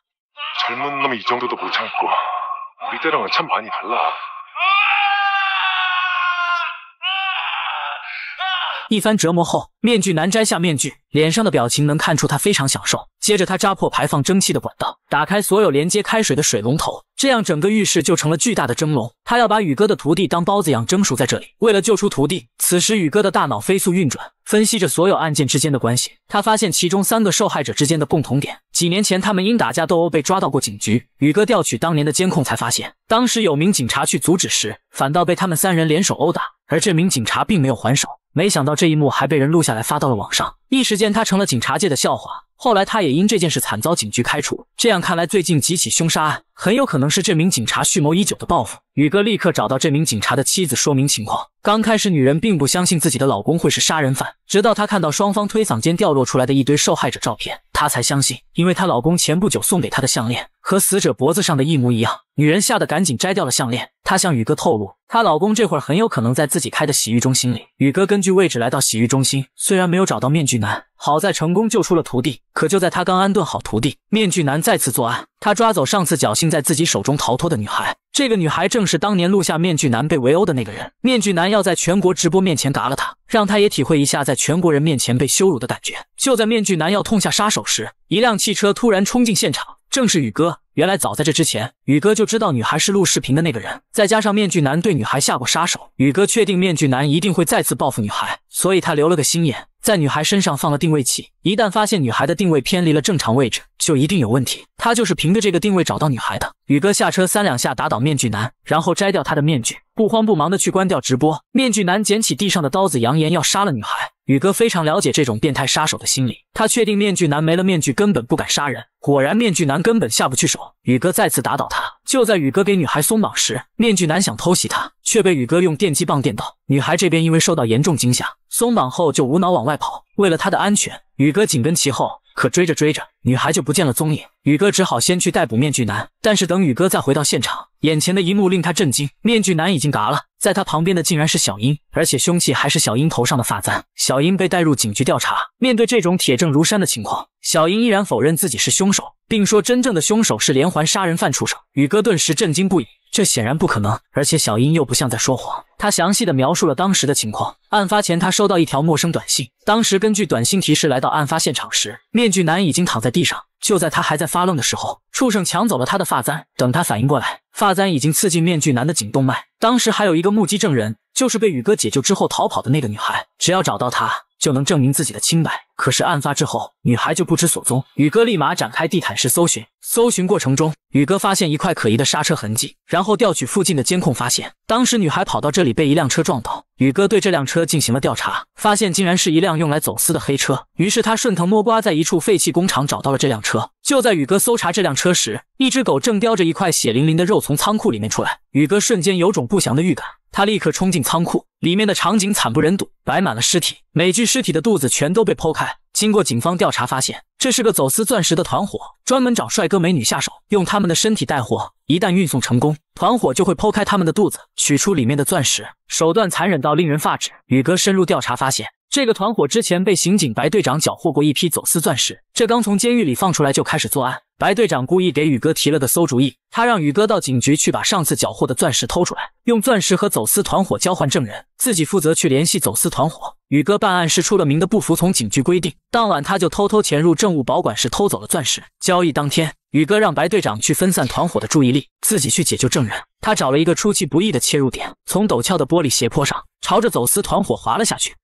一番折磨后，面具男摘下面具，脸上的表情能看出他非常享受。接着，他扎破排放蒸汽的管道，打开所有连接开水的水龙头，这样整个浴室就成了巨大的蒸笼。他要把宇哥的徒弟当包子一样蒸熟在这里。为了救出徒弟，此时宇哥的大脑飞速运转，分析着所有案件之间的关系。他发现其中三个受害者之间的共同点：几年前他们因打架斗殴被抓到过警局。宇哥调取当年的监控，才发现当时有名警察去阻止时，反倒被他们三人联手殴打，而这名警察并没有还手。没想到这一幕还被人录下来发到了网上，一时间他成了警察界的笑话。后来他也因这件事惨遭警局开除。这样看来，最近几起凶杀案很有可能是这名警察蓄谋已久的报复。宇哥立刻找到这名警察的妻子说明情况。刚开始女人并不相信自己的老公会是杀人犯，直到她看到双方推搡间掉落出来的一堆受害者照片，她才相信，因为她老公前不久送给她的项链。和死者脖子上的一模一样，女人吓得赶紧摘掉了项链。她向宇哥透露，她老公这会儿很有可能在自己开的洗浴中心里。宇哥根据位置来到洗浴中心，虽然没有找到面具男，好在成功救出了徒弟。可就在他刚安顿好徒弟，面具男再次作案。他抓走上次侥幸在自己手中逃脱的女孩，这个女孩正是当年录下面具男被围殴的那个人。面具男要在全国直播面前嘎了他，让他也体会一下在全国人面前被羞辱的感觉。就在面具男要痛下杀手时，一辆汽车突然冲进现场。正是宇哥。原来早在这之前，宇哥就知道女孩是录视频的那个人，再加上面具男对女孩下过杀手，宇哥确定面具男一定会再次报复女孩，所以他留了个心眼，在女孩身上放了定位器。一旦发现女孩的定位偏离了正常位置，就一定有问题。他就是凭着这个定位找到女孩的。宇哥下车，三两下打倒面具男，然后摘掉他的面具。不慌不忙的去关掉直播。面具男捡起地上的刀子，扬言要杀了女孩。宇哥非常了解这种变态杀手的心理，他确定面具男没了面具，根本不敢杀人。果然，面具男根本下不去手。宇哥再次打倒他。就在宇哥给女孩松绑时，面具男想偷袭他，却被宇哥用电击棒电到。女孩这边因为受到严重惊吓，松绑后就无脑往外跑。为了她的安全，宇哥紧跟其后。可追着追着，女孩就不见了踪影。宇哥只好先去逮捕面具男。但是等宇哥再回到现场，眼前的一幕令他震惊：面具男已经嘎了，在他旁边的竟然是小英，而且凶器还是小英头上的发簪。小英被带入警局调查，面对这种铁证如山的情况。小英依然否认自己是凶手，并说真正的凶手是连环杀人犯畜生。宇哥顿时震惊不已，这显然不可能，而且小英又不像在说谎。他详细的描述了当时的情况：案发前，他收到一条陌生短信，当时根据短信提示来到案发现场时，面具男已经躺在地上。就在他还在发愣的时候，畜生抢走了他的发簪。等他反应过来，发簪已经刺进面具男的颈动脉。当时还有一个目击证人，就是被宇哥解救之后逃跑的那个女孩。只要找到她。就能证明自己的清白。可是案发之后，女孩就不知所踪。宇哥立马展开地毯式搜寻，搜寻过程中，宇哥发现一块可疑的刹车痕迹，然后调取附近的监控，发现当时女孩跑到这里被一辆车撞倒。宇哥对这辆车进行了调查，发现竟然是一辆用来走私的黑车。于是他顺藤摸瓜，在一处废弃工厂找到了这辆车。就在宇哥搜查这辆车时，一只狗正叼着一块血淋淋的肉从仓库里面出来。宇哥瞬间有种不祥的预感，他立刻冲进仓库，里面的场景惨不忍睹，摆满了尸体，每具尸体的肚子全都被剖开。经过警方调查，发现这是个走私钻石的团伙，专门找帅哥美女下手，用他们的身体带货。一旦运送成功，团伙就会剖开他们的肚子，取出里面的钻石，手段残忍到令人发指。宇哥深入调查发现。这个团伙之前被刑警白队长缴获过一批走私钻石，这刚从监狱里放出来就开始作案。白队长故意给宇哥提了个馊主意，他让宇哥到警局去把上次缴获的钻石偷出来，用钻石和走私团伙交换证人，自己负责去联系走私团伙。宇哥办案是出了名的不服从警局规定，当晚他就偷偷潜入政务保管室偷走了钻石。交易当天，宇哥让白队长去分散团伙的注意力，自己去解救证人。他找了一个出其不意的切入点，从陡峭的玻璃斜坡上朝着走私团伙滑了下去。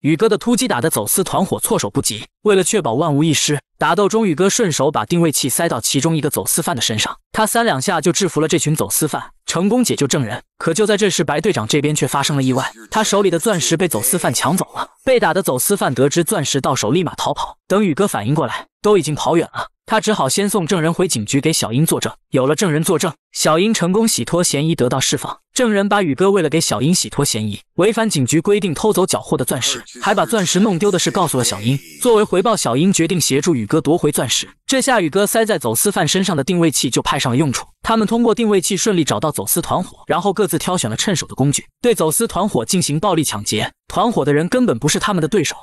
宇哥的突击打的走私团伙措手不及，为了确保万无一失，打斗中宇哥顺手把定位器塞到其中一个走私犯的身上，他三两下就制服了这群走私犯，成功解救证人。可就在这时，白队长这边却发生了意外，他手里的钻石被走私犯抢走了。被打的走私犯得知钻石到手，立马逃跑。等宇哥反应过来，都已经跑远了。他只好先送证人回警局给小英作证。有了证人作证，小英成功洗脱嫌疑，得到释放。证人把宇哥为了给小英洗脱嫌疑，违反警局规定偷走缴获的钻石，还把钻石弄丢的事告诉了小英。作为回报，小英决定协助宇哥夺回钻石。这下，宇哥塞在走私犯身上的定位器就派上了用处。他们通过定位器顺利找到走私团伙，然后各自挑选了趁手的工具，对走私团伙进行暴力抢劫。团伙的人根本不是他们的对手。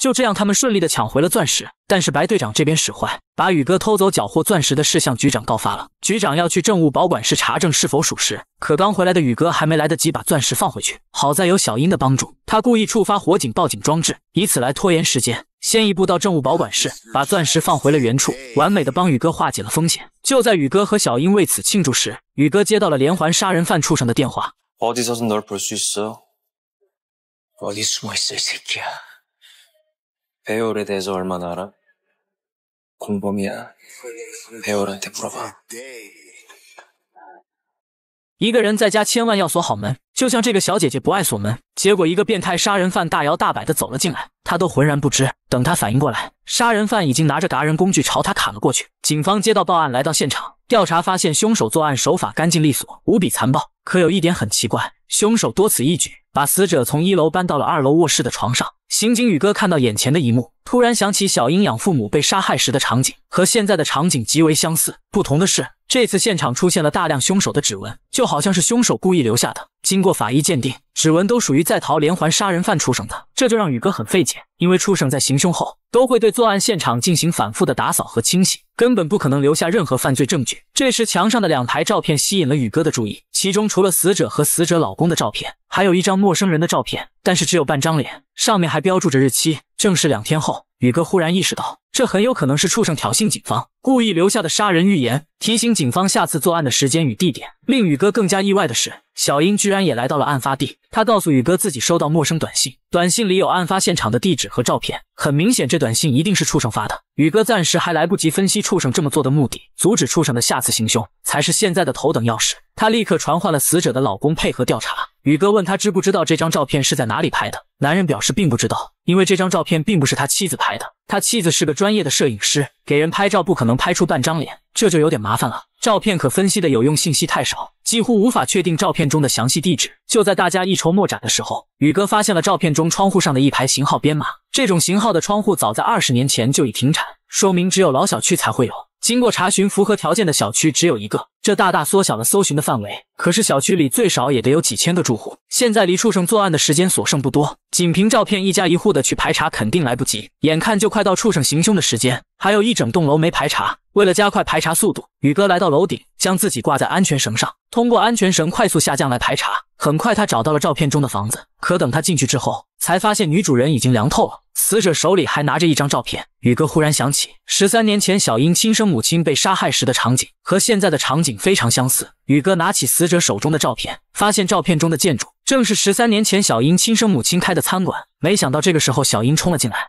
就这样，他们顺利的抢回了钻石。但是白队长这边使坏，把宇哥偷走缴获钻石的事向局长告发了。局长要去政务保管室查证是否属实。可刚回来的宇哥还没来得及把钻石放回去，好在有小英的帮助，他故意触发火警报警装置，以此来拖延时间。先一步到政务保管室，把钻石放回了原处，完美的帮宇哥化解了风险。就在宇哥和小英为此庆祝时，宇哥接到了连环杀人犯处上的电话。一个人在家千万要锁好门，就像这个小姐姐不爱锁门，结果一个变态杀人犯大摇大摆的走了进来，她都浑然不知。等她反应过来，杀人犯已经拿着嘎人工具朝她砍了过去。警方接到报案来到现场调查，发现凶手作案手法干净利索，无比残暴。可有一点很奇怪，凶手多此一举，把死者从一楼搬到了二楼卧室的床上。刑警宇哥看到眼前的一幕，突然想起小英养父母被杀害时的场景，和现在的场景极为相似。不同的是，这次现场出现了大量凶手的指纹，就好像是凶手故意留下的。经过法医鉴定，指纹都属于在逃连环杀人犯畜生的，这就让宇哥很费解，因为畜生在行凶后都会对作案现场进行反复的打扫和清洗，根本不可能留下任何犯罪证据。这时，墙上的两排照片吸引了宇哥的注意，其中除了死者和死者老公的照片，还有一张陌生人的照片，但是只有半张脸。上面还标注着日期，正是两天后。宇哥忽然意识到，这很有可能是畜生挑衅警方，故意留下的杀人预言，提醒警方下次作案的时间与地点。令宇哥更加意外的是，小英居然也来到了案发地。他告诉宇哥，自己收到陌生短信，短信里有案发现场的地址和照片。很明显，这短信一定是畜生发的。宇哥暂时还来不及分析畜生这么做的目的，阻止畜生的下次行凶才是现在的头等要事。他立刻传唤了死者的老公配合调查。宇哥问他知不知道这张照片是在哪里拍的，男人表示并不知道。因为这张照片并不是他妻子拍的，他妻子是个专业的摄影师，给人拍照不可能拍出半张脸，这就有点麻烦了。照片可分析的有用信息太少，几乎无法确定照片中的详细地址。就在大家一筹莫展的时候，宇哥发现了照片中窗户上的一排型号编码。这种型号的窗户早在二十年前就已停产，说明只有老小区才会有。经过查询，符合条件的小区只有一个，这大大缩小了搜寻的范围。可是小区里最少也得有几千个住户，现在离畜生作案的时间所剩不多，仅凭照片一家一户的去排查肯定来不及。眼看就快到畜生行凶的时间，还有一整栋楼没排查。为了加快排查速度，宇哥来到楼顶，将自己挂在安全绳上，通过安全绳快速下降来排查。很快，他找到了照片中的房子，可等他进去之后，才发现女主人已经凉透了，死者手里还拿着一张照片。宇哥忽然想起，十三年前小英亲生母亲被杀害时的场景和现在的场景非常相似。宇哥拿起死者手中的照片，发现照片中的建筑正是十三年前小英亲生母亲开的餐馆。没想到这个时候，小英冲了进来。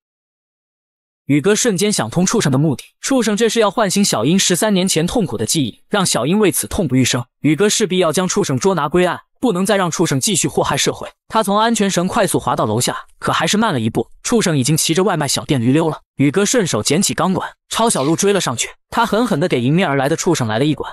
宇哥瞬间想通畜生的目的，畜生这是要唤醒小英十三年前痛苦的记忆，让小英为此痛不欲生。宇哥势必要将畜生捉拿归案，不能再让畜生继续祸害社会。他从安全绳快速滑到楼下，可还是慢了一步，畜生已经骑着外卖小电驴溜了。宇哥顺手捡起钢管，抄小路追了上去。他狠狠地给迎面而来的畜生来了一管，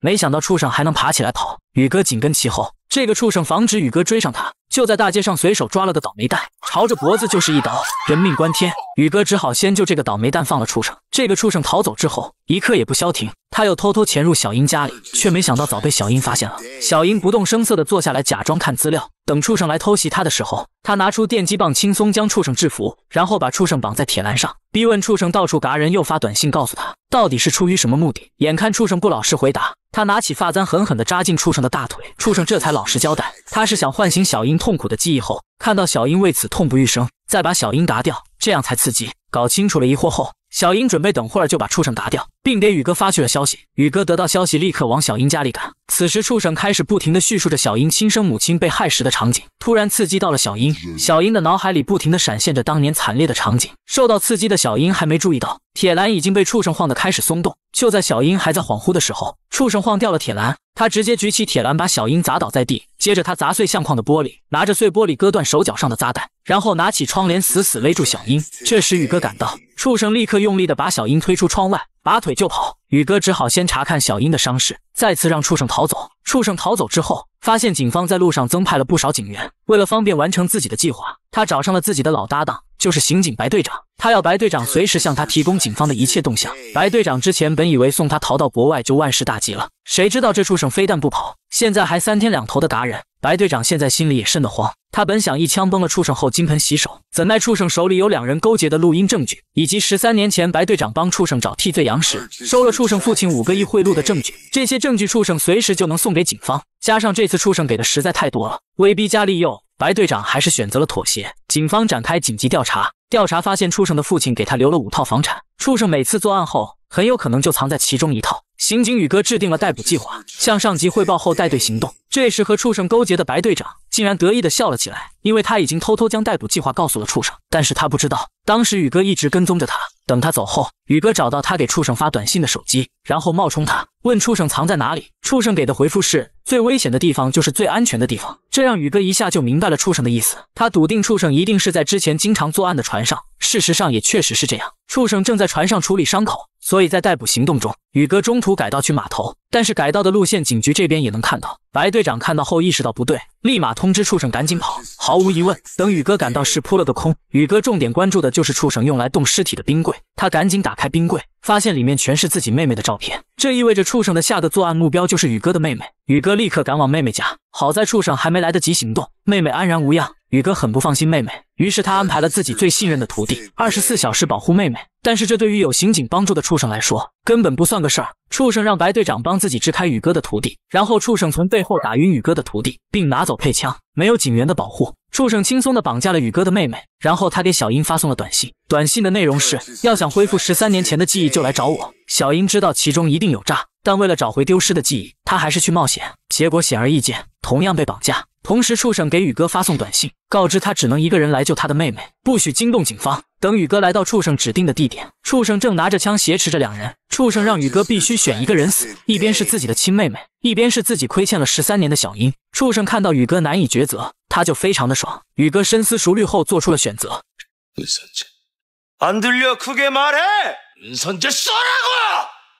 没想到畜生还能爬起来跑。宇哥紧跟其后，这个畜生防止宇哥追上他，就在大街上随手抓了个倒霉蛋，朝着脖子就是一刀，人命关天，宇哥只好先救这个倒霉蛋，放了畜生。这个畜生逃走之后，一刻也不消停，他又偷偷潜入小英家里，却没想到早被小英发现了。小英不动声色地坐下来，假装看资料，等畜生来偷袭他的时候，他拿出电击棒，轻松将畜生制服，然后把畜生绑在铁栏上，逼问畜生到处嘎人，又发短信告诉他到底是出于什么目的。眼看畜生不老实回答，他拿起发簪，狠狠地扎进畜生的。大腿，畜生这才老实交代，他是想唤醒小英痛苦的记忆后，看到小英为此痛不欲生，再把小英打掉，这样才刺激。搞清楚了疑惑后，小英准备等会儿就把畜生打掉。并给宇哥发去了消息。宇哥得到消息，立刻往小英家里赶。此时，畜生开始不停的叙述着小英亲生母亲被害时的场景，突然刺激到了小英。小英的脑海里不停的闪现着当年惨烈的场景。受到刺激的小英还没注意到，铁栏已经被畜生晃得开始松动。就在小英还在恍惚的时候，畜生晃掉了铁栏，他直接举起铁栏把小英砸倒在地。接着，他砸碎相框的玻璃，拿着碎玻璃割断手脚上的扎带，然后拿起窗帘死死勒住小英。这时，宇哥赶到，畜生立刻用力的把小英推出窗外。拔腿就跑，宇哥只好先查看小英的伤势，再次让畜生逃走。畜生逃走之后，发现警方在路上增派了不少警员。为了方便完成自己的计划，他找上了自己的老搭档，就是刑警白队长。他要白队长随时向他提供警方的一切动向。白队长之前本以为送他逃到国外就万事大吉了，谁知道这畜生非但不跑，现在还三天两头的打人。白队长现在心里也慎得慌，他本想一枪崩了畜生后金盆洗手，怎奈畜生手里有两人勾结的录音证据，以及十三年前白队长帮畜生找替罪羊时收了畜生父亲五个亿贿赂的证据，这些证据畜生随时就能送给警方。加上这次畜生给的实在太多了，威逼加利诱，白队长还是选择了妥协。警方展开紧急调查，调查发现畜生的父亲给他留了五套房产，畜生每次作案后。很有可能就藏在其中一套。刑警宇哥制定了逮捕计划，向上级汇报后带队行动。这时和畜生勾结的白队长竟然得意的笑了起来，因为他已经偷偷将逮捕计划告诉了畜生。但是他不知道，当时宇哥一直跟踪着他。等他走后，宇哥找到他给畜生发短信的手机，然后冒充他。问畜生藏在哪里？畜生给的回复是最危险的地方就是最安全的地方，这让宇哥一下就明白了畜生的意思。他笃定畜生一定是在之前经常作案的船上，事实上也确实是这样。畜生正在船上处理伤口，所以在逮捕行动中，宇哥中途改道去码头，但是改道的路线警局这边也能看到。白队长看到后意识到不对，立马通知畜生赶紧跑。毫无疑问，等宇哥赶到时扑了个空。宇哥重点关注的就是畜生用来冻尸体的冰柜，他赶紧打开冰柜。发现里面全是自己妹妹的照片，这意味着畜生的下个作案目标就是宇哥的妹妹。宇哥立刻赶往妹妹家，好在畜生还没来得及行动，妹妹安然无恙。宇哥很不放心妹妹，于是他安排了自己最信任的徒弟，二十四小时保护妹妹。但是这对于有刑警帮助的畜生来说，根本不算个事儿。畜生让白队长帮自己支开宇哥的徒弟，然后畜生从背后打晕宇哥的徒弟，并拿走配枪。没有警员的保护。畜生轻松的绑架了宇哥的妹妹，然后他给小英发送了短信。短信的内容是：要想恢复十三年前的记忆，就来找我。小英知道其中一定有诈，但为了找回丢失的记忆，她还是去冒险。结果显而易见，同样被绑架。同时，畜生给宇哥发送短信，告知他只能一个人来救他的妹妹，不许惊动警方。等宇哥来到畜生指定的地点，畜生正拿着枪挟持着两人。畜生让宇哥必须选一个人死，一边是自己的亲妹妹，一边是自己亏欠了十三年的小英。畜生看到宇哥难以抉择，他就非常的爽。宇哥深思熟虑后做出了选择。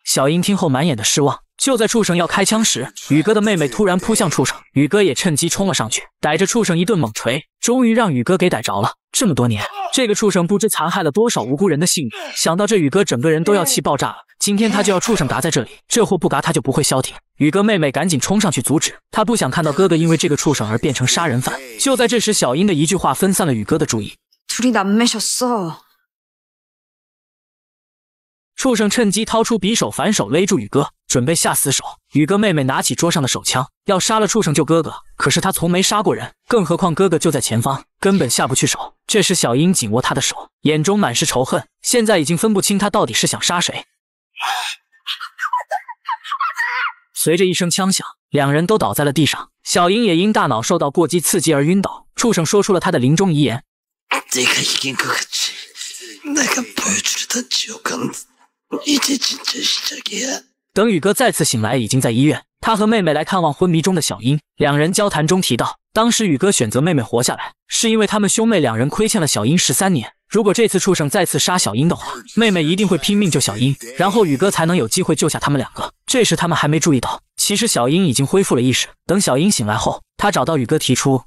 小英听后满眼的失望。就在畜生要开枪时，宇哥的妹妹突然扑向畜生，宇哥也趁机冲了上去，逮着畜生一顿猛锤，终于让宇哥给逮着了。这么多年，这个畜生不知残害了多少无辜人的性命。想到这，宇哥整个人都要气爆炸了。今天他就要畜生嘎在这里，这货不嘎他就不会消停。宇哥妹妹赶紧冲上去阻止他，不想看到哥哥因为这个畜生而变成杀人犯。就在这时，小英的一句话分散了宇哥的注意。畜生趁机掏出匕首，反手勒住宇哥，准备下死手。宇哥妹妹拿起桌上的手枪，要杀了畜生救哥哥，可是他从没杀过人，更何况哥哥就在前方，根本下不去手。这时小英紧握他的手，眼中满是仇恨，现在已经分不清他到底是想杀谁。随着一声枪响，两人都倒在了地上，小英也因大脑受到过激刺激而晕倒。畜生说出了他的临终遗言。等宇哥再次醒来，已经在医院。他和妹妹来看望昏迷中的小英，两人交谈中提到，当时宇哥选择妹妹活下来，是因为他们兄妹两人亏欠了小英十三年。如果这次畜生再次杀小英的话，妹妹一定会拼命救小英，然后宇哥才能有机会救下他们两个。这时他们还没注意到，其实小英已经恢复了意识。等小英醒来后，他找到宇哥，提出。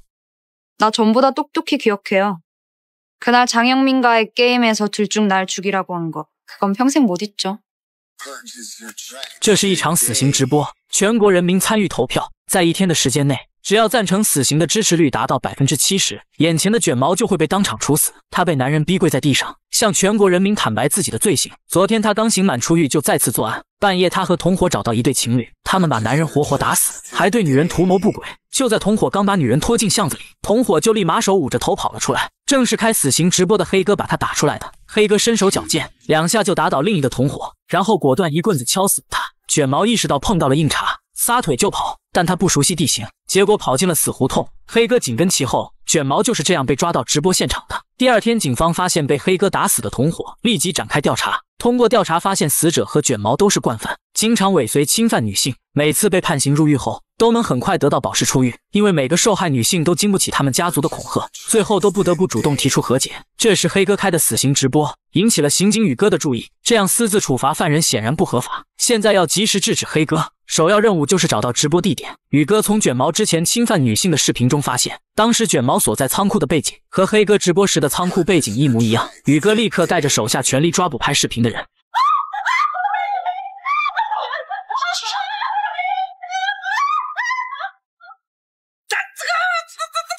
这是一场死刑直播，全国人民参与投票，在一天的时间内。只要赞成死刑的支持率达到百分之七十，眼前的卷毛就会被当场处死。他被男人逼跪在地上，向全国人民坦白自己的罪行。昨天他刚刑满出狱，就再次作案。半夜，他和同伙找到一对情侣，他们把男人活活打死，还对女人图谋不轨。就在同伙刚把女人拖进巷子里，同伙就立马手捂着头跑了出来，正是开死刑直播的黑哥把他打出来的。黑哥身手矫健，两下就打倒另一个同伙，然后果断一棍子敲死了他。卷毛意识到碰到了硬茬。撒腿就跑，但他不熟悉地形，结果跑进了死胡同。黑哥紧跟其后，卷毛就是这样被抓到直播现场的。第二天，警方发现被黑哥打死的同伙，立即展开调查。通过调查发现，死者和卷毛都是惯犯，经常尾随侵犯女性，每次被判刑入狱后，都能很快得到保释出狱，因为每个受害女性都经不起他们家族的恐吓，最后都不得不主动提出和解。这时，黑哥开的死刑直播引起了刑警宇哥的注意，这样私自处罚犯人显然不合法，现在要及时制止黑哥。首要任务就是找到直播地点。宇哥从卷毛之前侵犯女性的视频中发现，当时卷毛所在仓库的背景和黑哥直播时的仓库背景一模一样。宇哥立刻带着手下全力抓捕拍视频的人。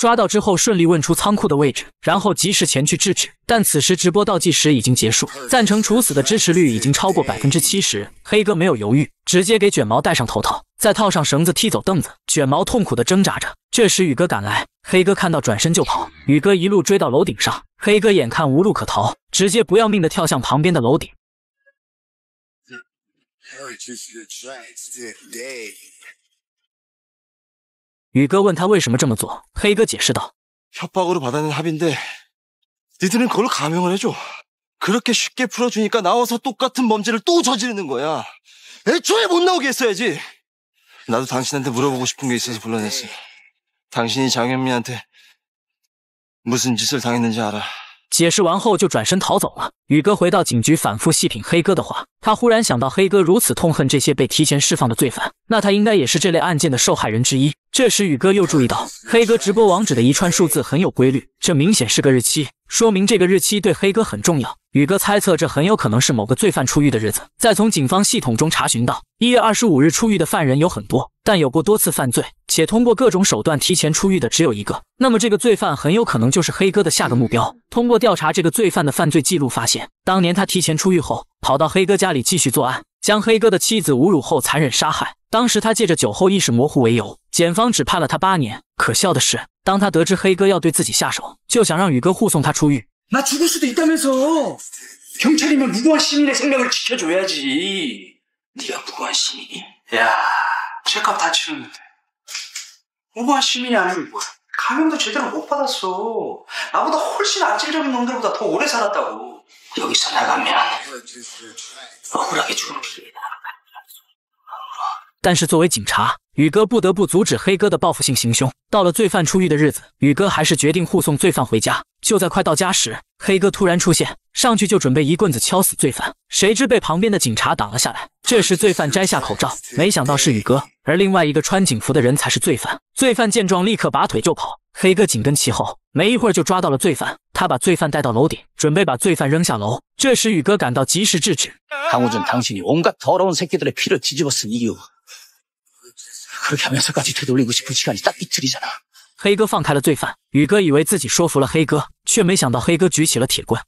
抓到之后，顺利问出仓库的位置，然后及时前去制止。但此时直播倒计时已经结束，赞成处死的支持率已经超过百分之七十。黑哥没有犹豫，直接给卷毛戴上头套，再套上绳子，踢走凳子。卷毛痛苦的挣扎着。这时宇哥赶来，黑哥看到转身就跑。宇哥一路追到楼顶上，黑哥眼看无路可逃，直接不要命的跳向旁边的楼顶。 宇哥问他为什么这么做，黑哥解释道：“협박으로 받아낸 합인데 니들은 그걸 감형을 해줘. 그렇게 쉽게 풀어주니까 나와서 똑같은 범죄를 또 저지르는 거야. 애초에 못 나오게 했어야지. 나도 당신한테 물어보고 싶은 게 있어서 불러냈어. 당신이 장현미한테 무슨 짓을 당했는지 알아. 解释完后，就转身逃走了。宇哥回到警局，反复细品黑哥的话，他忽然想到，黑哥如此痛恨这些被提前释放的罪犯，那他应该也是这类案件的受害人之一。这时，宇哥又注意到黑哥直播网址的一串数字很有规律，这明显是个日期。说明这个日期对黑哥很重要。宇哥猜测，这很有可能是某个罪犯出狱的日子。再从警方系统中查询到，一月二十五日出狱的犯人有很多，但有过多次犯罪，且通过各种手段提前出狱的只有一个。那么这个罪犯很有可能就是黑哥的下个目标。通过调查这个罪犯的犯罪记录，发现当年他提前出狱后，跑到黑哥家里继续作案，将黑哥的妻子侮辱后残忍杀害。当时他借着酒后意识模糊为由，检方只判了他八年。可笑的是，当他得知黑哥要对自己下手，就想让宇哥护送他出狱。那救赎도있다면서경찰이면무고한시민의생명을지켜줘야지네가무고한시민이야철갑다치는데무고한시민이아니면뭐야감형도제대로못받았어나보다훨씬안지적인놈들보다더오래살았다고여기서나가면억울하게죽는다但是作为警察，宇哥不得不阻止黑哥的报复性行凶。到了罪犯出狱的日子，宇哥还是决定护送罪犯回家。就在快到家时，黑哥突然出现，上去就准备一棍子敲死罪犯，谁知被旁边的警察挡了下来。这时罪犯摘下口罩，没想到是宇哥，而另外一个穿警服的人才是罪犯。罪犯见状立刻拔腿就跑，黑哥紧跟其后，没一会儿就抓到了罪犯。他把罪犯带到楼顶，准备把罪犯扔下楼。这时宇哥赶到，及时制止。黑哥放开了罪犯，宇哥以为自己说服了黑哥，却没想到黑哥举起了铁棍。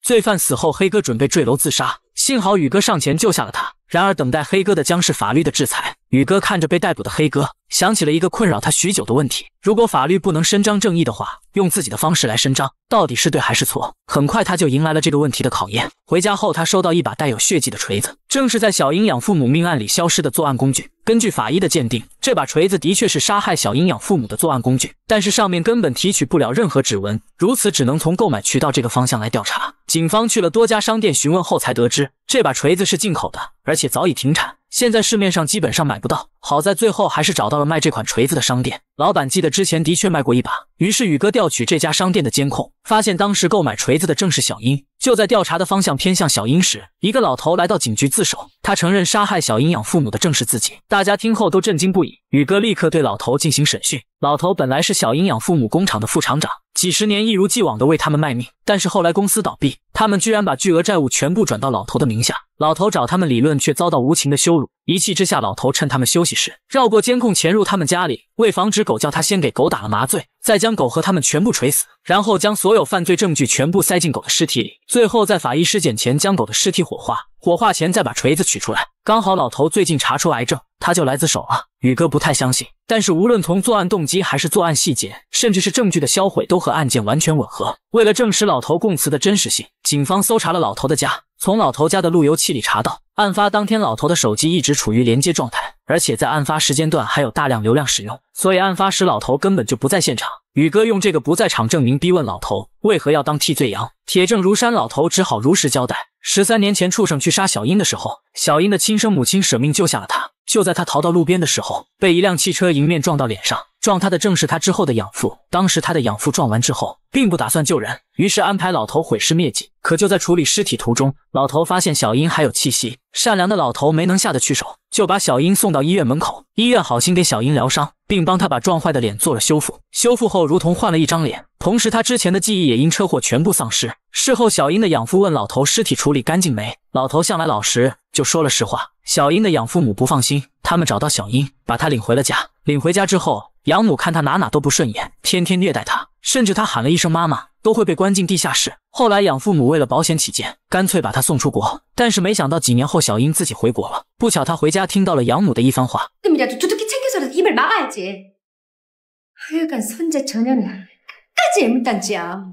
罪犯死后，黑哥准备坠楼自杀，幸好宇哥上前救下了他。然而，等待黑哥的将是法律的制裁。宇哥看着被逮捕的黑哥，想起了一个困扰他许久的问题：如果法律不能伸张正义的话，用自己的方式来伸张，到底是对还是错？很快他就迎来了这个问题的考验。回家后，他收到一把带有血迹的锤子，正是在小英养父母命案里消失的作案工具。根据法医的鉴定，这把锤子的确是杀害小英养父母的作案工具，但是上面根本提取不了任何指纹，如此只能从购买渠道这个方向来调查。警方去了多家商店询问后，才得知这把锤子是进口的，而且早已停产。现在市面上基本上买不到，好在最后还是找到了卖这款锤子的商店。老板记得之前的确卖过一把，于是宇哥调取这家商店的监控，发现当时购买锤子的正是小英。就在调查的方向偏向小英时，一个老头来到警局自首，他承认杀害小英养父母的正是自己。大家听后都震惊不已，宇哥立刻对老头进行审讯。老头本来是小英养父母工厂的副厂长。几十年一如既往的为他们卖命，但是后来公司倒闭，他们居然把巨额债务全部转到老头的名下。老头找他们理论，却遭到无情的羞辱。一气之下，老头趁他们休息时，绕过监控潜入他们家里，为防止狗叫，他先给狗打了麻醉。再将狗和他们全部锤死，然后将所有犯罪证据全部塞进狗的尸体里，最后在法医尸检前将狗的尸体火化，火化前再把锤子取出来。刚好老头最近查出癌症，他就来自首了。宇哥不太相信，但是无论从作案动机还是作案细节，甚至是证据的销毁，都和案件完全吻合。为了证实老头供词的真实性，警方搜查了老头的家，从老头家的路由器里查到，案发当天老头的手机一直处于连接状态。而且在案发时间段还有大量流量使用，所以案发时老头根本就不在现场。宇哥用这个不在场证明逼问老头，为何要当替罪羊？铁证如山，老头只好如实交代：十三年前，畜生去杀小英的时候，小英的亲生母亲舍命救下了他。就在他逃到路边的时候，被一辆汽车迎面撞到脸上。撞他的正是他之后的养父。当时他的养父撞完之后，并不打算救人，于是安排老头毁尸灭迹。可就在处理尸体途中，老头发现小英还有气息，善良的老头没能下得去手，就把小英送到医院门口。医院好心给小英疗伤，并帮他把撞坏的脸做了修复。修复后，如同换了一张脸。同时，他之前的记忆也因车祸全部丧失。事后，小英的养父问老头尸体处理干净没，老头向来老实，就说了实话。小英的养父母不放心，他们找到小英，把他领回了家。领回家之后。养母看他哪哪都不顺眼，天天虐待他，甚至他喊了一声妈妈，都会被关进地下室。后来养父母为了保险起见，干脆把他送出国。但是没想到几年后，小英自己回国了。不巧他回家听到了养母的一番话。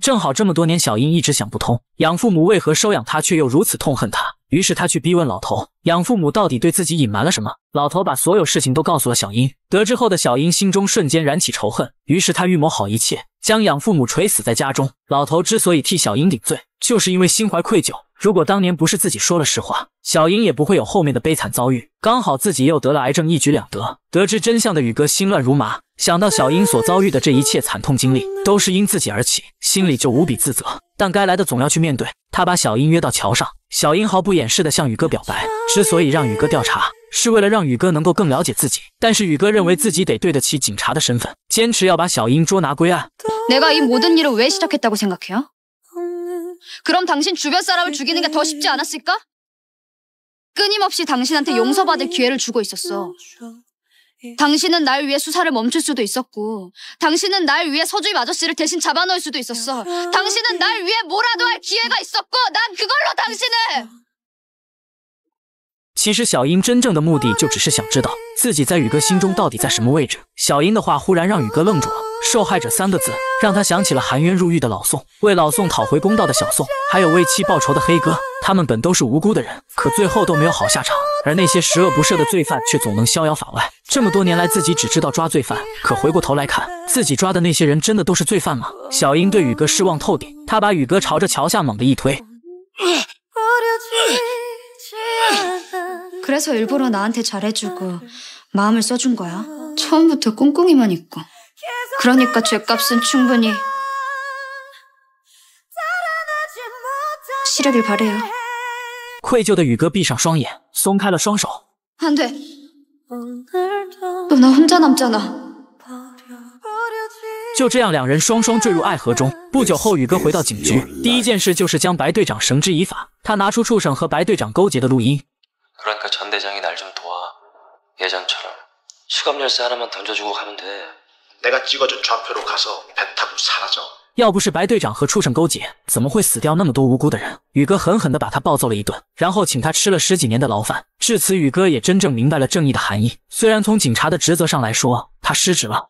正好这么多年，小英一直想不通养父母为何收养他，却又如此痛恨他。于是他去逼问老头养父母到底对自己隐瞒了什么。老头把所有事情都告诉了小英。得知后的小英心中瞬间燃起仇恨，于是他预谋好一切，将养父母锤死在家中。老头之所以替小英顶罪，就是因为心怀愧疚。如果当年不是自己说了实话，小英也不会有后面的悲惨遭遇。刚好自己又得了癌症，一举两得。得知真相的宇哥心乱如麻，想到小英所遭遇的这一切惨痛经历都是因自己而起，心里就无比自责。但该来的总要去面对。他把小英约到桥上，小英毫不掩饰的向宇哥表白，之所以让宇哥调查，是为了让宇哥能够更了解自己。但是宇哥认为自己得对得起警察的身份，坚持要把小英捉拿归案。 그럼 당신 주변 사람을 음, 죽이는 게 더 쉽지 음. 않았을까? 끊임없이 당신한테 음, 용서받을 기회를 주고 있었어. 그렇죠. 예. 당신은 날 위해 수사를 멈출 수도 있었고, 당신은 날 위해 서주임 아저씨를 대신 잡아놓을 수도 있었어. 당신은 예. 날 위해 뭐라도 할 그렇죠. 기회가 있었고, 난 그걸로 당신을! 그렇죠. 其实小英真正的目的就只是想知道自己在宇哥心中到底在什么位置。小英的话忽然让宇哥愣住了，“受害者”三个字让他想起了含冤入狱的老宋，为老宋讨回公道的小宋，还有为妻报仇的黑哥。他们本都是无辜的人，可最后都没有好下场。而那些十恶不赦的罪犯却总能逍遥法外。这么多年来，自己只知道抓罪犯，可回过头来看，自己抓的那些人真的都是罪犯吗？小英对宇哥失望透顶，他把宇哥朝着桥下猛地一推。그래서일부러나한테잘해주고마음을써준거야처음부터꽁꽁이만있고그러니까죄값은충분히시작이바로여기愧疚的宇哥闭上双眼，松开了双手。韩队，都我，我一个人走。就这样，两人双双坠入爱河中。不久后，宇哥回到警局，第一件事就是将白队长绳之以法。他拿出畜生和白队长勾结的录音。要不是白队长和畜生勾结，怎么会死掉那么多无辜的人？宇哥狠狠的把他暴揍了一顿，然后请他吃了十几年的牢饭。至此，宇哥也真正明白了正义的含义。虽然从警察的职责上来说，他失职了。